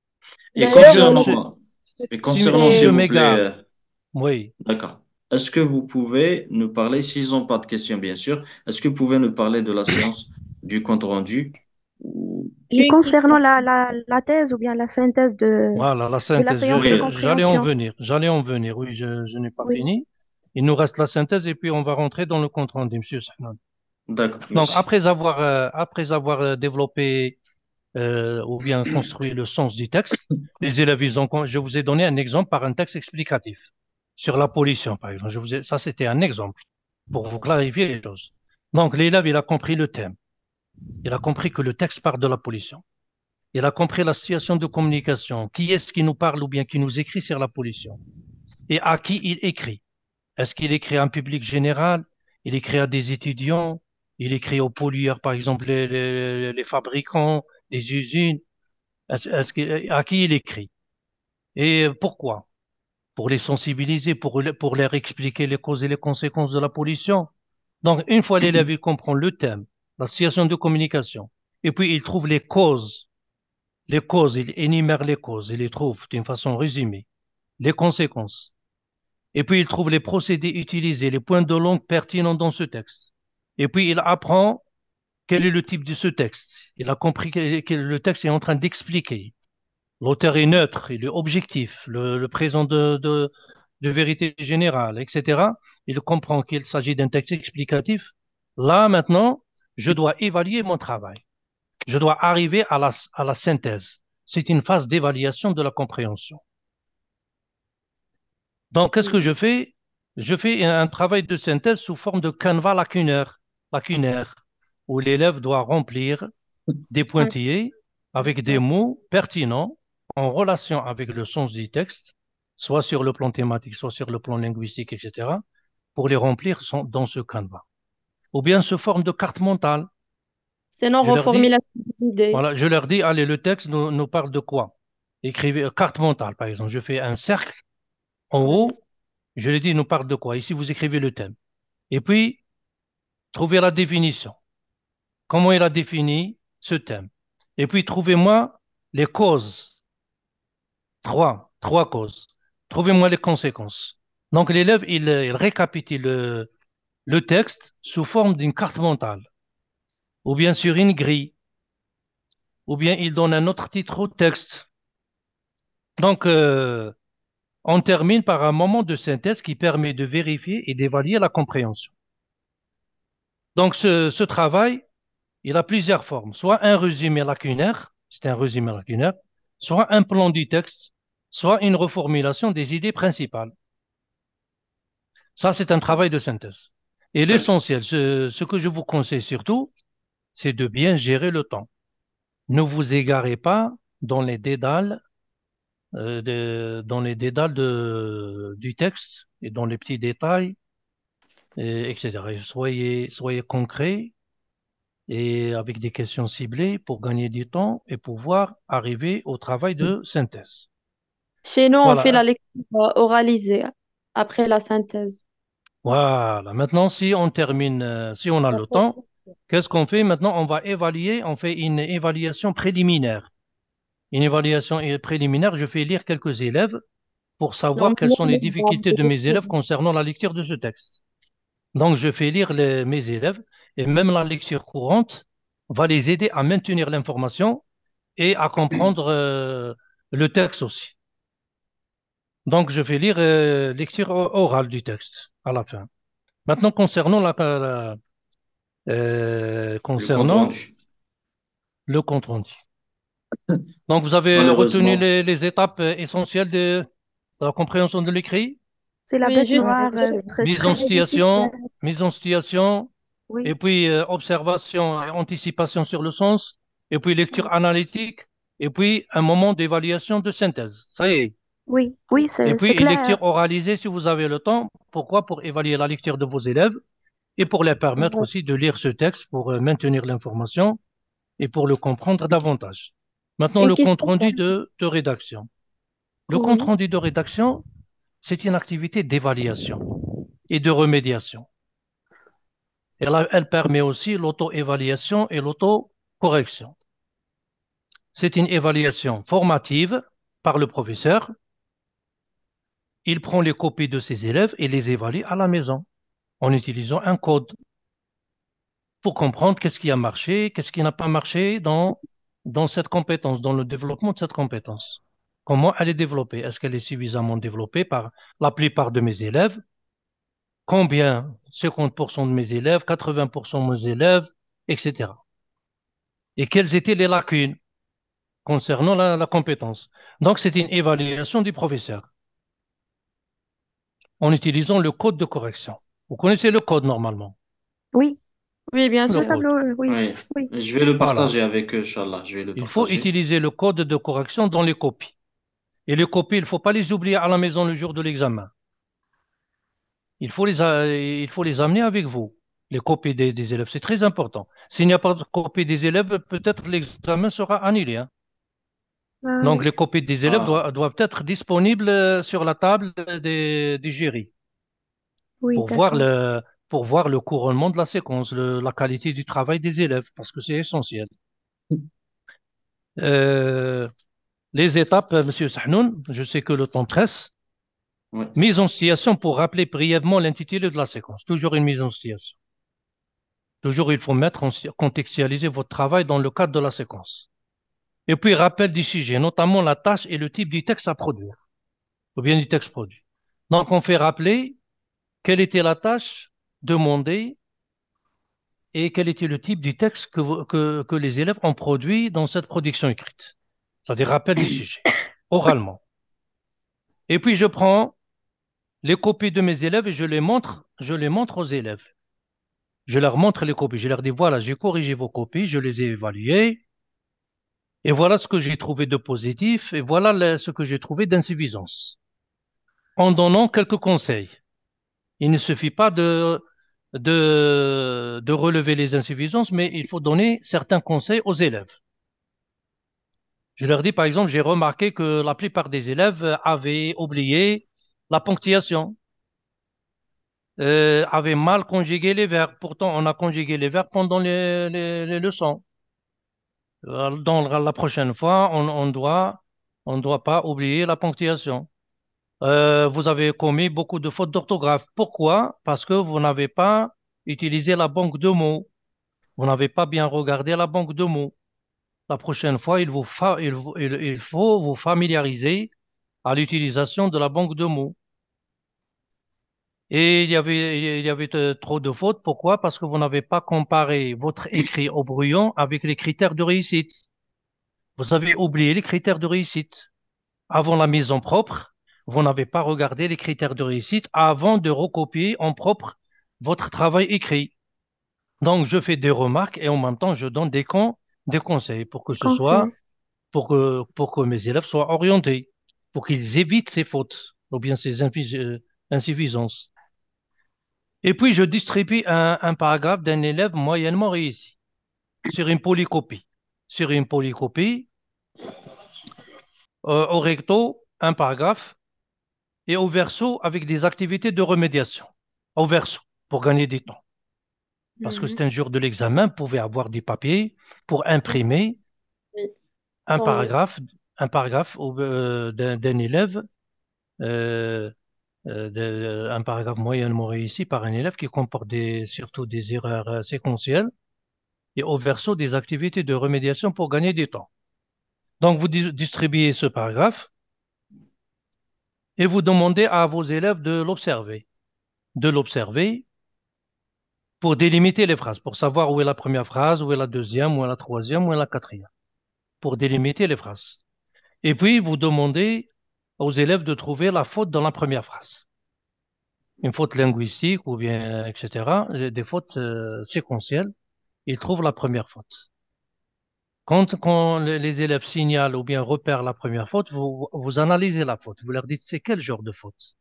Et concernant, et concernant, s'il vous plaît. Euh, oui. D'accord. Est-ce que vous pouvez nous parler, s'ils n'ont pas de questions, bien sûr, est-ce que vous pouvez nous parler de la séance du compte rendu concernant la, thèse ou bien la synthèse de, voilà, la, synthèse, J'allais en venir, j'allais en venir, oui, je, n'ai pas fini. Il nous reste la synthèse et puis on va rentrer dans le compte rendu, monsieur Sahnan. D'accord. Donc, après avoir, euh, après avoir euh, développé euh, ou bien construit le sens du texte, les élèves, ils je vous ai donné un exemple par un texte explicatif sur la pollution, par exemple. Je vous ça, c'était un exemple pour vous clarifier les choses. Donc, l'élève, il a compris le thème. Il a compris que le texte parle de la pollution. Il a compris la situation de communication. Qui est-ce qui nous parle ou bien qui nous écrit sur la pollution Et à qui il écrit Est-ce qu'il écrit à un public général Il écrit à des étudiants Il écrit aux pollueurs, par exemple, les, fabricants, les usines à qui il écrit Et pourquoi pour les sensibiliser, pour, pour leur expliquer les causes et les conséquences de la pollution. Donc, une fois l'élève comprend le thème, la situation de communication, et puis il trouve les causes, les causes, il énumère les causes, il les trouve d'une façon résumée, les conséquences. Et puis il trouve les procédés utilisés, les points de langue pertinents dans ce texte. Et puis il apprend quel est le type de ce texte. Il a compris que le texte est en train d'expliquer. L'auteur est neutre, il est objectif, le, présent de, de, vérité générale, etc. Il comprend qu'il s'agit d'un texte explicatif. Là, maintenant, je dois évaluer mon travail. Je dois arriver à la, à la synthèse. C'est une phase d'évaluation de la compréhension. Donc, qu'est-ce que je fais Je fais un travail de synthèse sous forme de canevas lacunaire, lacunaire où l'élève doit remplir des pointillés avec des mots pertinents en relation avec le sens du texte, soit sur le plan thématique, soit sur le plan linguistique, etc., pour les remplir sont dans ce canevas. Ou bien se forme de carte mentale. C'est non reformulation d'idées. Voilà, je leur dis, allez, le texte nous, parle de quoi Écrivez euh, carte mentale, par exemple. Je fais un cercle en haut, je leur dis, nous parle de quoi Ici, vous écrivez le thème. Et puis, trouvez la définition. Comment il a défini ce thème Et puis, trouvez-moi les causes Trois, trois causes. Trouvez-moi les conséquences. Donc l'élève, il, euh, récapitule euh, le, texte sous forme d'une carte mentale, ou bien sur une grille, ou bien il donne un autre titre au texte. Donc, euh, on termine par un moment de synthèse qui permet de vérifier et d'évaluer la compréhension. Donc, ce travail, il a plusieurs formes. Soit un résumé lacunaire, c'est un résumé lacunaire, soit un plan du texte, soit une reformulation des idées principales. Ça, c'est un travail de synthèse. Et l'essentiel, ce, que je vous conseille surtout, c'est de bien gérer le temps. Ne vous égarez pas dans les dédales, euh, dans les dédales de, du texte et dans les petits détails, etc. soyez, soyez et avec des questions ciblées pour gagner du temps et pouvoir arriver au travail de mm. synthèse. Chez nous, on fait la lecture oralisée après la synthèse. Voilà. Maintenant, si on termine, euh, si on a le temps, qu'est-ce qu'on fait maintenant On va évaluer, on fait une évaluation préliminaire. Une évaluation préliminaire, je fais lire quelques élèves pour savoir quelles sont les difficultés de mes élèves concernant la lecture de ce texte. Donc, je fais lire mes élèves et même la lecture courante va les aider à maintenir l'information et à comprendre euh, le texte aussi. Donc, je vais lire euh, lecture orale du texte à la fin. Maintenant, concernant la, euh, concernant le compte rendu. Donc, vous avez retenu les, étapes essentielles de, la compréhension de l'écrit. C'est la mise en situation, mise en situation, et puis euh, observation et anticipation sur le sens. Et puis lecture analytique. Et puis un moment d'évaluation de synthèse. Ça y est. Oui, oui, c'est Et puis une lecture oralisée si vous avez le temps. Pourquoi Pour évaluer la lecture de vos élèves et pour les permettre aussi de lire ce texte pour euh, maintenir l'information et pour le comprendre davantage. Maintenant, le compte rendu de, rédaction. Le compte rendu de rédaction, c'est une activité d'évaluation et de remédiation elle permet aussi l'auto-évaluation et l'auto-correction. C'est une évaluation formative par le professeur. Il prend les copies de ses élèves et les évalue à la maison en utilisant un code pour comprendre qu'est-ce qui a marché, qu'est-ce qui n'a pas marché dans, dans cette compétence, dans le développement de cette compétence. Comment elle est développée Est-ce qu'elle est suffisamment développée par la plupart de mes élèves combien 50% de mes élèves, 80% de mes élèves, etc. Et quelles étaient les lacunes concernant la, compétence. Donc c'est une évaluation du professeur en utilisant le code de correction. Vous connaissez le code normalement Oui. Oui, bien sûr. Euh, je vais le partager avec eux, Inch'Allah. il faut utiliser le code de correction dans les copies. Et les copies, il ne faut pas les oublier à la maison le jour de l'examen il faut les, euh, il faut les amener avec vous, les copies des, élèves. C'est très important. S'il n'y a pas de copies des élèves, peut-être l'examen sera annulé. Hein. Ah Donc, les copies des élèves ah. doivent, être disponibles euh, sur la table des, jury pour, voir le, pour voir le couronnement de la séquence, la qualité du travail des élèves, parce que c'est essentiel. Euh, les étapes, Monsieur Sahnoun, je sais que le temps presse. Mise en situation pour rappeler brièvement l'intitulé de la séquence. Toujours une mise en situation. Toujours, il faut mettre contextualiser votre travail dans le cadre de la séquence. Et puis, rappel du sujet, notamment la tâche et le type du texte à produire, ou bien du texte produit. Donc, on fait rappeler quelle était la tâche demandée et quel était le type du texte que, que, que les élèves ont produit dans cette production écrite. C'est-à-dire rappel du sujet, oralement. Et puis, je prends les copies de mes élèves et je les montre, je les montre aux élèves. Je leur montre les copies. Je leur dis voilà, j'ai corrigé vos copies, je les ai évaluées. Et voilà ce que j'ai trouvé de positif et voilà ce que j'ai trouvé d'insuffisance. En donnant quelques conseils. Il ne suffit pas de, de, de relever les insuffisances, mais il faut donner certains conseils aux élèves. Je leur dis par exemple, j'ai remarqué que la plupart des élèves avaient oublié la ponctuation. Euh, avait mal conjugué les verbes. Pourtant, on a conjugué les verbes pendant les, leçons. Euh, la prochaine fois, on, doit, ne doit pas oublier la ponctuation. Euh, vous avez commis beaucoup de fautes d'orthographe. Pourquoi Parce que vous n'avez pas utilisé la banque de mots. Vous n'avez pas bien regardé la banque de mots. La prochaine fois, il, il faut vous familiariser à l'utilisation de la banque de mots. Et il y avait, il y avait euh, trop de fautes. Pourquoi Parce que vous n'avez pas comparé votre écrit au brouillon avec les critères de réussite. Vous avez oublié les critères de réussite. Avant la mise en propre, vous n'avez pas regardé les critères de réussite avant de recopier en propre votre travail écrit. Donc, je fais des remarques et en même temps, je donne des, conseils pour que ce soit, pour pour que mes élèves soient orientés, pour qu'ils évitent ces fautes ou bien ces euh, insuffisances. Et puis, je distribue un, paragraphe d'un élève moyennement réussi sur une polycopie. Sur une polycopie, euh, au recto, un paragraphe, et au verso, avec des activités de remédiation. Au verso, pour gagner du temps. Parce que mhm. c'est un jour de l'examen, vous pouvez avoir des papiers pour imprimer un paragraphe, un paragraphe euh, d'un élève euh, euh, euh, un paragraphe moyennement réussi par un élève qui comporte surtout des erreurs euh, séquentielles et au verso des activités de remédiation pour gagner du temps. Donc vous distribuez ce paragraphe et vous demandez à vos élèves de l'observer, de l'observer pour délimiter les phrases, pour savoir où est la première phrase, où est la deuxième, où est la troisième, où est la quatrième, pour délimiter les phrases. Et puis vous demandez aux élèves de trouver la faute dans la première phrase. Une faute linguistique ou bien, etc., des fautes euh, séquentielles, ils trouvent la première faute. Quand, quand, les élèves signalent ou bien repèrent la première faute, vous, analysez la faute. Vous leur dites c'est quel genre de faute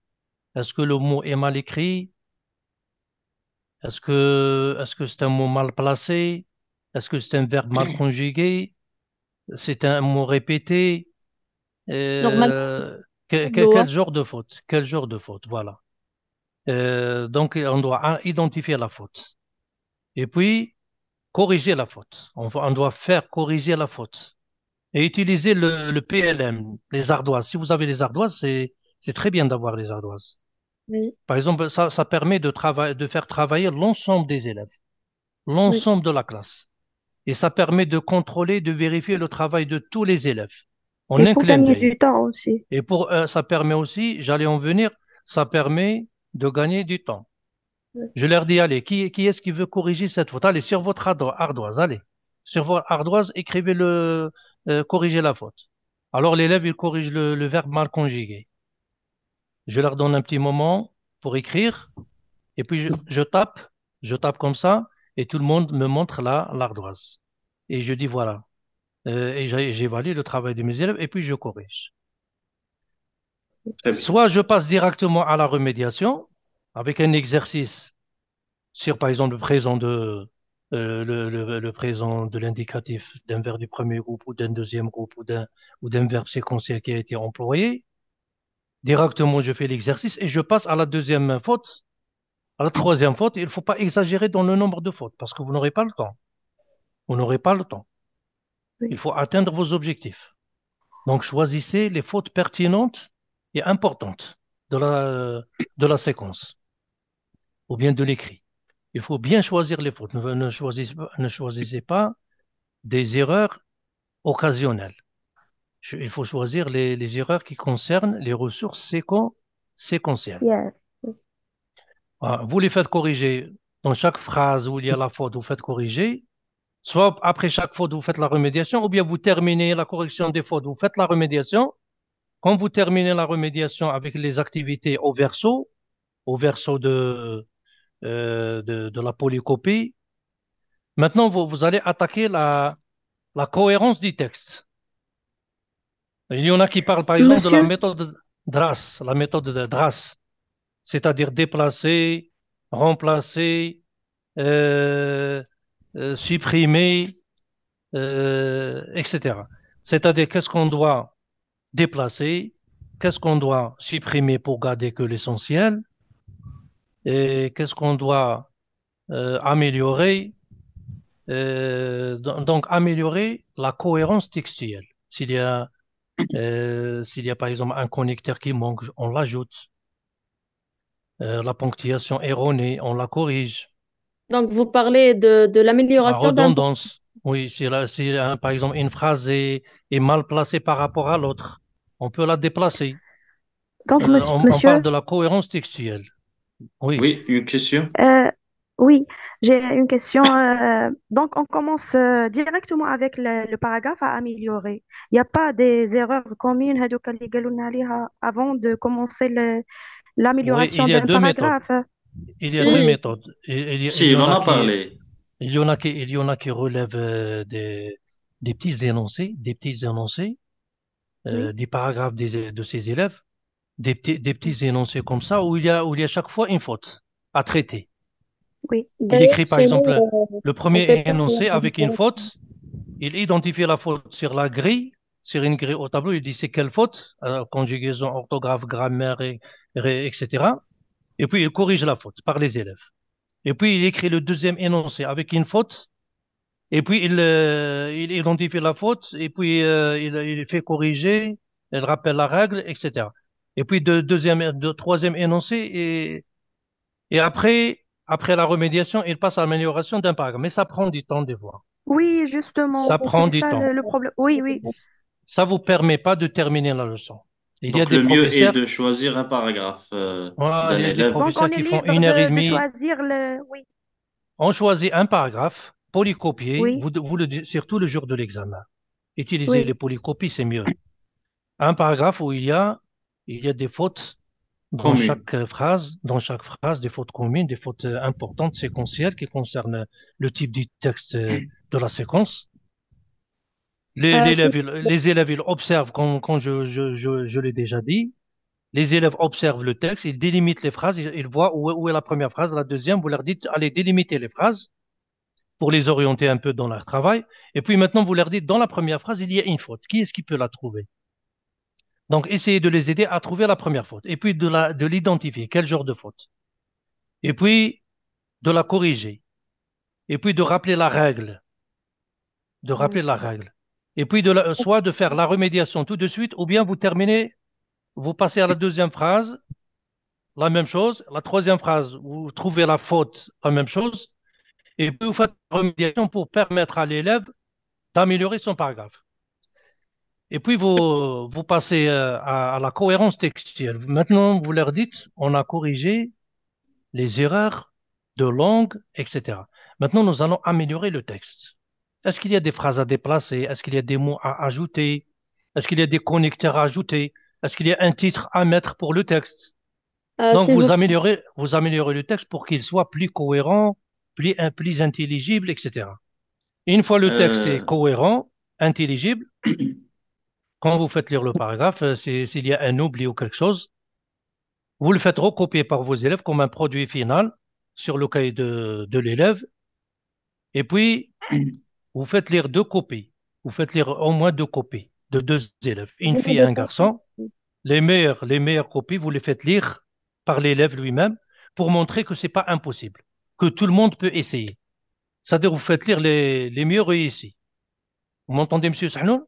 Est-ce que le mot est mal écrit Est-ce que est-ce que c'est un mot mal placé Est-ce que c'est un verbe mal conjugué C'est un mot répété euh, quel genre de faute Quel genre de faute Voilà. Euh, donc, on doit identifier la faute. Et puis, corriger la faute. On, doit faire corriger la faute. Et utiliser le, PLM, les ardoises. Si vous avez des ardoises, c'est très bien d'avoir les ardoises. Par exemple, ça, permet de, de faire travailler l'ensemble des élèves, l'ensemble de la classe. Et ça permet de contrôler, de vérifier le travail de tous les élèves. On et pour du temps aussi. Et pour euh, ça permet aussi, j'allais en venir, ça permet de gagner du temps. Je leur dis, allez, qui, qui est-ce qui veut corriger cette faute Allez, sur votre ardoise, allez. Sur votre ardoise, écrivez le, euh, corrigez la faute. Alors l'élève, il corrige le, verbe mal conjugué. Je leur donne un petit moment pour écrire, et puis je, je tape, je tape comme ça, et tout le monde me montre là l'ardoise. Et je dis, voilà, euh, et j'évalue le travail de mes élèves et puis je corrige. Soit je passe directement à la remédiation avec un exercice sur, par exemple, le présent de, euh, présent de l'indicatif d'un verbe du premier groupe ou d'un deuxième groupe ou d'un ou d'un verbe séquentiel qui a été employé. Directement, je fais l'exercice et je passe à la deuxième faute, à la troisième faute. Il ne faut pas exagérer dans le nombre de fautes parce que vous n'aurez pas le temps. Vous n'aurez pas le temps. Il faut atteindre vos objectifs. Donc choisissez les fautes pertinentes et importantes de la, de la séquence ou bien de l'écrit. Il faut bien choisir les fautes. Ne choisissez, pas des erreurs occasionnelles. Il faut choisir les, erreurs qui concernent les ressources séquen, séquentielles. Ah, vous les faites corriger dans chaque phrase où il y a la faute, vous faites corriger soit après chaque faute, vous faites la remédiation, ou bien vous terminez la correction des fautes, vous faites la remédiation. Quand vous terminez la remédiation avec les activités au verso, au verso de, euh, de, la polycopie, maintenant vous, allez attaquer la, cohérence du texte. Il y en a qui parlent par exemple de la méthode DRAS, la méthode de DRAS, c'est-à-dire déplacer, remplacer, euh, euh, supprimer, euh, etc. C'est-à-dire qu'est-ce qu'on doit déplacer, qu'est-ce qu'on doit supprimer pour garder que l'essentiel, et qu'est-ce qu'on doit euh, améliorer. donc améliorer la cohérence textuelle. S'il y a s'il y a par exemple un connecteur qui manque, on l'ajoute. la ponctuation erronée, on la corrige. Donc, vous parlez de, de l'amélioration. La redondance. Oui, si, par exemple une phrase est, mal placée par rapport à l'autre, on peut la déplacer. Donc, euh, monsieur... on, parle de la cohérence textuelle. Oui, oui une question. Euh, oui, j'ai une question. Euh, donc, on commence directement avec le, paragraphe à améliorer. Il n'y a pas des erreurs communes avant de commencer l'amélioration d'un paragraphe. Il y a deux méthodes. Il, y en a, parlé. Qui, il y en a qui, il y en a qui relèvent euh, des, des petits énoncés, des petits énoncés, euh, des paragraphes de ses élèves, des petits, des petits énoncés comme ça où il y a, où il y a chaque fois une faute à traiter. Oui. Il écrit par exemple euh, le, premier énoncé avec une faute. Il identifie la faute sur la grille, sur une grille au tableau. Il dit c'est quelle faute, conjugaison, orthographe, grammaire, et, etc. Et puis, il corrige la faute par les élèves. Et puis, il écrit le deuxième énoncé avec une faute. Et puis, il, euh, il identifie la faute. Et puis, euh, il, il, fait corriger. Il rappelle la règle, etc. Et puis, de, deuxième, de, troisième énoncé. Et, et après, après la remédiation, il passe à l'amélioration d'un paragraphe. Mais ça prend du temps de voir. Oui, justement. Ça prend du temps. le problème. Oui, oui. Ça vous permet pas de terminer la leçon le mieux est de choisir un paragraphe euh, on choisit un paragraphe, polycopier, vous, le, surtout le jour de l'examen. Utiliser les polycopies, c'est mieux. Un paragraphe où il y a, il y a des fautes dans chaque phrase, dans chaque phrase, des fautes communes, des fautes euh, importantes, séquentielles qui concernent le type du texte euh, de la séquence. Euh, les, élèves, les, observent, comme je, je, l'ai déjà dit, les élèves observent le texte, ils délimitent les phrases, ils, voient où est, la première phrase, la deuxième, vous leur dites, allez délimiter les phrases pour les orienter un peu dans leur travail. Et puis maintenant, vous leur dites, dans la première phrase, il y a une faute. Qui est-ce qui peut la trouver Donc, essayez de les aider à trouver la première faute, et puis de l'identifier, de quel genre de faute. Et puis, de la corriger. Et puis, de rappeler la règle. De rappeler la règle. Et puis, euh, soit de faire la remédiation tout de suite, ou bien vous terminez, vous passez à la deuxième phrase, la même chose. La troisième phrase, vous trouvez la faute, la même chose. Et puis, vous faites la remédiation pour permettre à l'élève d'améliorer son paragraphe. Et puis, vous, passez euh, à la cohérence textuelle. Maintenant, vous leur dites, on a corrigé les erreurs de langue, etc. Maintenant, nous allons améliorer le texte. Est-ce qu'il y a des phrases à déplacer Est-ce qu'il y a des mots à ajouter Est-ce qu'il y a des connecteurs à ajouter Est-ce qu'il y a un titre à mettre pour le texte euh, Donc, vous, Améliorez, vous améliorez le texte pour qu'il soit plus cohérent, plus, euh, plus intelligible, etc. Une fois le texte est euh. cohérent, intelligible, quand vous faites lire le paragraphe, s'il y a un oubli ou quelque chose, vous le faites recopier par vos élèves comme un produit final sur le cahier de, de l'élève. Et puis, vous faites lire deux copies. Vous faites lire au moins deux copies de deux élèves, une fille et un garçon. Les meilleures, les copies, vous les faites lire par l'élève lui-même pour montrer que ce n'est pas impossible, que tout le monde peut essayer. C'est-à-dire, vous faites lire les, les mieux réussis. Vous m'entendez, monsieur Sahnoun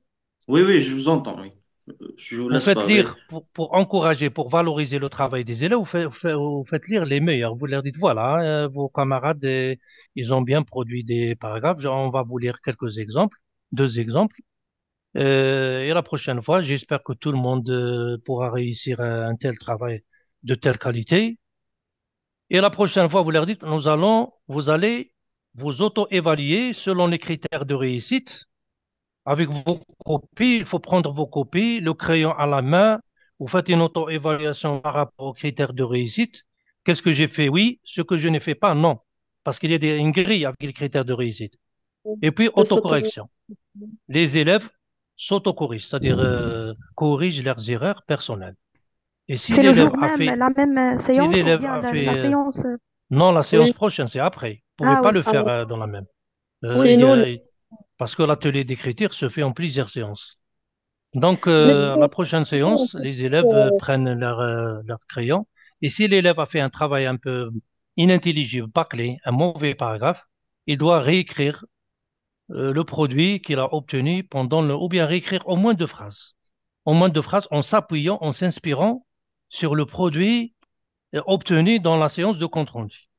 Oui, oui, je vous entends, oui vous, faites lire pour, encourager, pour valoriser le travail des élèves, vous, faites lire les meilleurs. Vous leur dites voilà, euh, vos camarades, euh, ils ont bien produit des paragraphes. On va vous lire quelques exemples, deux exemples. Euh, et la prochaine fois, j'espère que tout le monde pourra réussir un tel travail de telle qualité. Et la prochaine fois, vous leur dites nous allons, vous allez vous auto-évaluer selon les critères de réussite avec vos copies, il faut prendre vos copies, le crayon à la main, vous faites une auto-évaluation par rapport aux critères de réussite. Qu'est-ce que j'ai fait Oui, ce que je ne fais pas, non. Parce qu'il y a une grille avec les critères de réussite. Et puis, autocorrection. Les élèves s'autocorrigent, c'est-à-dire mmh. euh, corrigent leurs erreurs personnelles. Et si c'est le jour même, fait, la même euh, séance la, euh, séance Non, la séance prochaine, c'est après. Vous ne ah pouvez pas le ah faire dans la même parce que l'atelier d'écriture se fait en plusieurs séances. Donc, à euh, la prochaine séance, les élèves euh, prennent euh, leur, crayon. Et si l'élève a fait un travail un peu inintelligible, bâclé, un mauvais paragraphe, il doit réécrire le produit qu'il a obtenu pendant le... ou bien réécrire au moins deux phrases. Au moins deux phrases en s'appuyant, en s'inspirant sur le produit obtenu dans la séance de compte-rendu.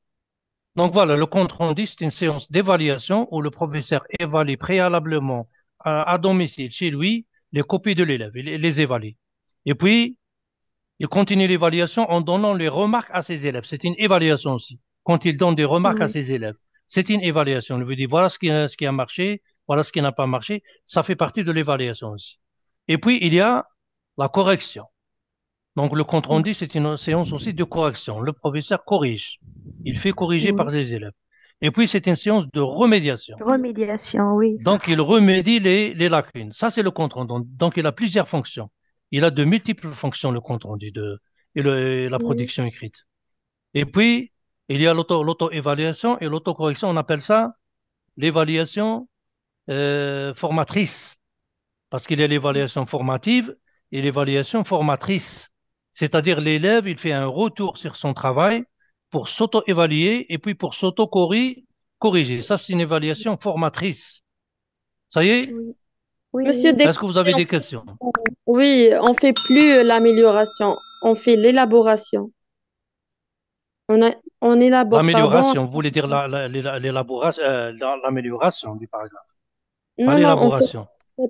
Donc voilà, le compte rendu, c'est une séance d'évaluation où le professeur évalue préalablement à, domicile chez lui les copies de l'élève, il les évalue. Et puis, il continue l'évaluation en donnant les remarques à ses élèves. C'est une évaluation aussi. Quand il donne des remarques à ses élèves, c'est une évaluation. Il veut dire voilà ce qui, ce qui a marché, voilà ce qui n'a pas marché. Ça fait partie de l'évaluation aussi. Et puis, il y a la correction. Donc le compte rendu, c'est une séance aussi de correction. Le professeur corrige. Il fait corriger par ses élèves. Et puis c'est une séance de remédiation. Remédiation, oui. Donc il remédie les, lacunes. Ça, c'est le compte rendu. Donc il a plusieurs fonctions. Il a de multiples fonctions, le compte rendu de, et, la production écrite. Et puis, il y a l'auto-évaluation et l'autocorrection. On appelle ça l'évaluation euh, formatrice. Parce qu'il y a l'évaluation formative et l'évaluation formatrice. C'est-à-dire l'élève, il fait un retour sur son travail pour s'auto-évaluer et puis pour s'auto-corriger. Ça, c'est une évaluation formatrice. Ça y est oui. Est-ce que vous avez des questions Oui, on fait plus l'amélioration, on fait l'élaboration. On, a, on élabore. L'amélioration, vous voulez dire euh, l'amélioration du paragraphe Non,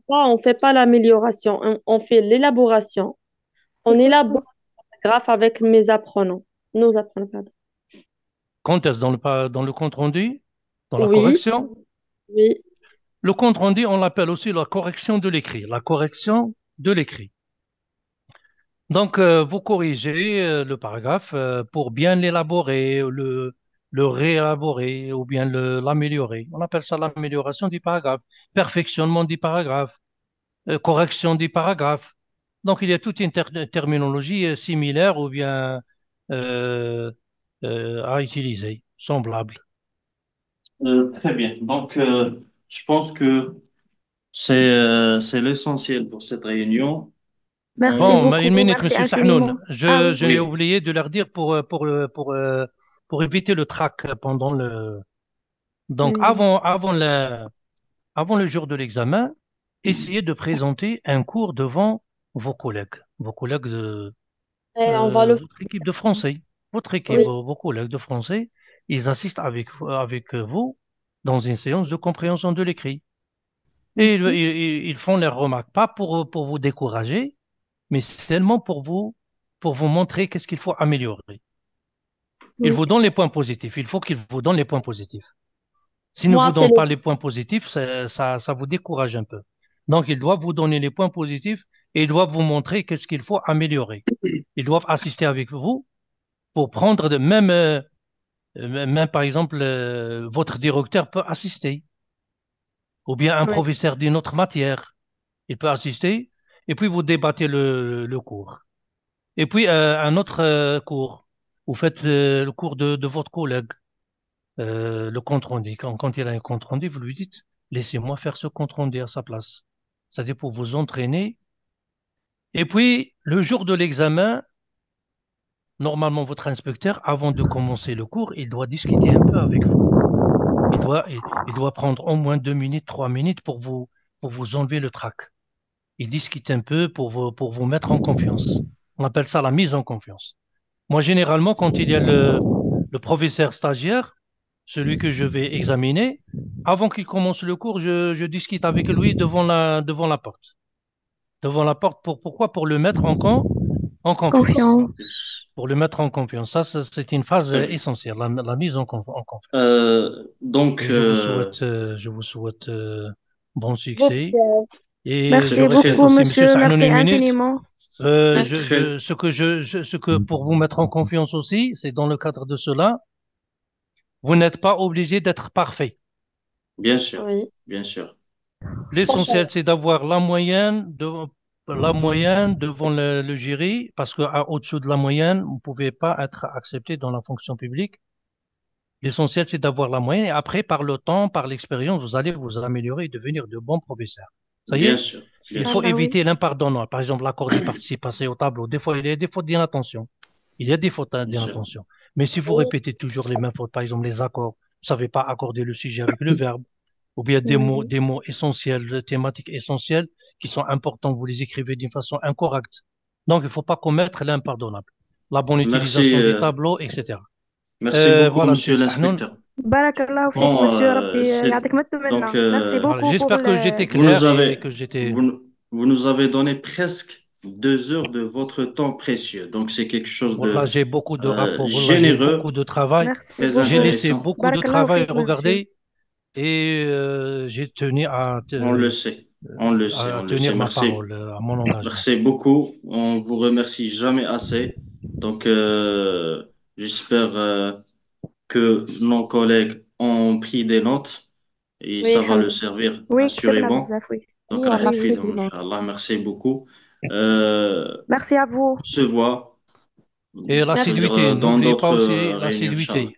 On ne fait pas l'amélioration, on fait l'élaboration. On élabore graphe avec mes apprenants, nos apprenants. Quand est-ce dans le, dans le compte rendu Dans la correction Oui. Le compte rendu, on l'appelle aussi la correction de l'écrit. La correction de l'écrit. Donc, euh, vous corrigez euh, le paragraphe euh, pour bien l'élaborer, le, le réélaborer ou bien l'améliorer. On appelle ça l'amélioration du paragraphe, perfectionnement du paragraphe, correction du paragraphe. Donc il y a toute une terminologie euh, similaire ou bien euh, euh, à utiliser, semblable. très bien. Donc je pense que c'est c'est l'essentiel pour cette réunion. Merci bon, beaucoup, une minute, Monsieur Sahnoun. J'ai oublié de leur dire pour pour pour pour, éviter le trac pendant le. Donc avant avant avant le jour de l'examen, mm. essayez de présenter un cours devant vos collègues, vos collègues de eh, euh, votre équipe de français, votre équipe, euh, vos, collègues de français, ils assistent avec, euh, avec vous dans une séance de compréhension de l'écrit. Et mhm. ils, font leurs remarques, pas pour, pour vous décourager, mais seulement pour vous, pour vous montrer qu'est-ce qu'il faut améliorer. Ils vous donnent les points positifs. Il faut qu'ils vous donnent les points positifs. S'ils ne vous donnent pas les points positifs, ça vous décourage un peu. Donc, ils doivent vous donner les points positifs et ils doivent vous montrer qu'est-ce qu'il faut améliorer. Ils doivent assister avec vous pour prendre de même, euh, euh, même par exemple, euh, votre directeur peut assister. Ou bien un professeur d'une autre matière, il peut assister. Et puis, vous débattez le, cours. Et puis, un autre cours. Vous faites le cours de, votre collègue. le compte rendu. Quand, quand, il a un compte rendu, vous lui dites laissez-moi faire ce compte rendu à sa place c'est-à-dire pour vous entraîner. Et puis, le jour de l'examen, normalement, votre inspecteur, avant de commencer le cours, il doit discuter un peu avec vous. Il doit, prendre au moins deux minutes, trois minutes pour vous, pour vous enlever le trac. Il discute un peu pour vous, pour vous mettre en confiance. On appelle ça la mise en confiance. Moi, généralement, quand il y a le professeur stagiaire, celui que je mhm. vais examiner, avant qu'il commence le cours, je, discute avec lui devant la, devant la porte. Devant la porte, pourquoi Pour le mettre en, confiance. Pour le mettre en confiance. Ça, c'est une phase essentielle, la, mise en, confiance. Euh, donc, euh, euh, je, vous souhaite, bon succès. merci beaucoup, monsieur. merci infiniment. ce, que je, ce que pour vous mettre en confiance aussi, c'est dans le cadre de cela, vous n'êtes pas obligé d'être parfait. Bien sûr, bien sûr. L'essentiel, c'est d'avoir la moyenne de, la moyenne devant le, jury, parce que au-dessus de la moyenne, vous ne pouvez pas être accepté dans la fonction publique. L'essentiel, c'est d'avoir la moyenne. Et après, par le temps, par l'expérience, vous allez vous améliorer et devenir de bons professeurs. Ça y est, bien sûr, il faut ah bah éviter l'impardonnable. Par exemple, l'accord de participer passé au tableau. Des fois, il y a des fautes d'inattention. Il y a des fautes d'inattention. Mais si vous répétez toujours les mêmes fautes, par exemple les accords, vous savez pas accorder le sujet avec le verbe, ou bien des mots, des mots essentiels, thématiques essentielles qui sont importants, vous les écrivez d'une façon incorrecte. Donc, il faut pas commettre l'impardonnable. La bonne utilisation des euh, tableaux, etc. Merci euh, beaucoup, monsieur l'inspecteur. J'espère que j'étais clair que j'étais. vous nous avez donné presque deux heures de votre temps précieux. Donc, c'est quelque chose de j'ai beaucoup de euh, rapports, généreux. de travail. J'ai laissé beaucoup de travail regarder et euh, j'ai tenu à... on le sait, on le sait, on le sait. Merci. Parole, euh, Merci beaucoup. On vous remercie jamais assez. Donc, j'espère que nos collègues ont pris des notes et ça va le servir oui, assurément. Donc, merci beaucoup. Euh, Merci à vous. On se voit. Et euh, euh, l'assiduité. dans pas aussi l'assiduité.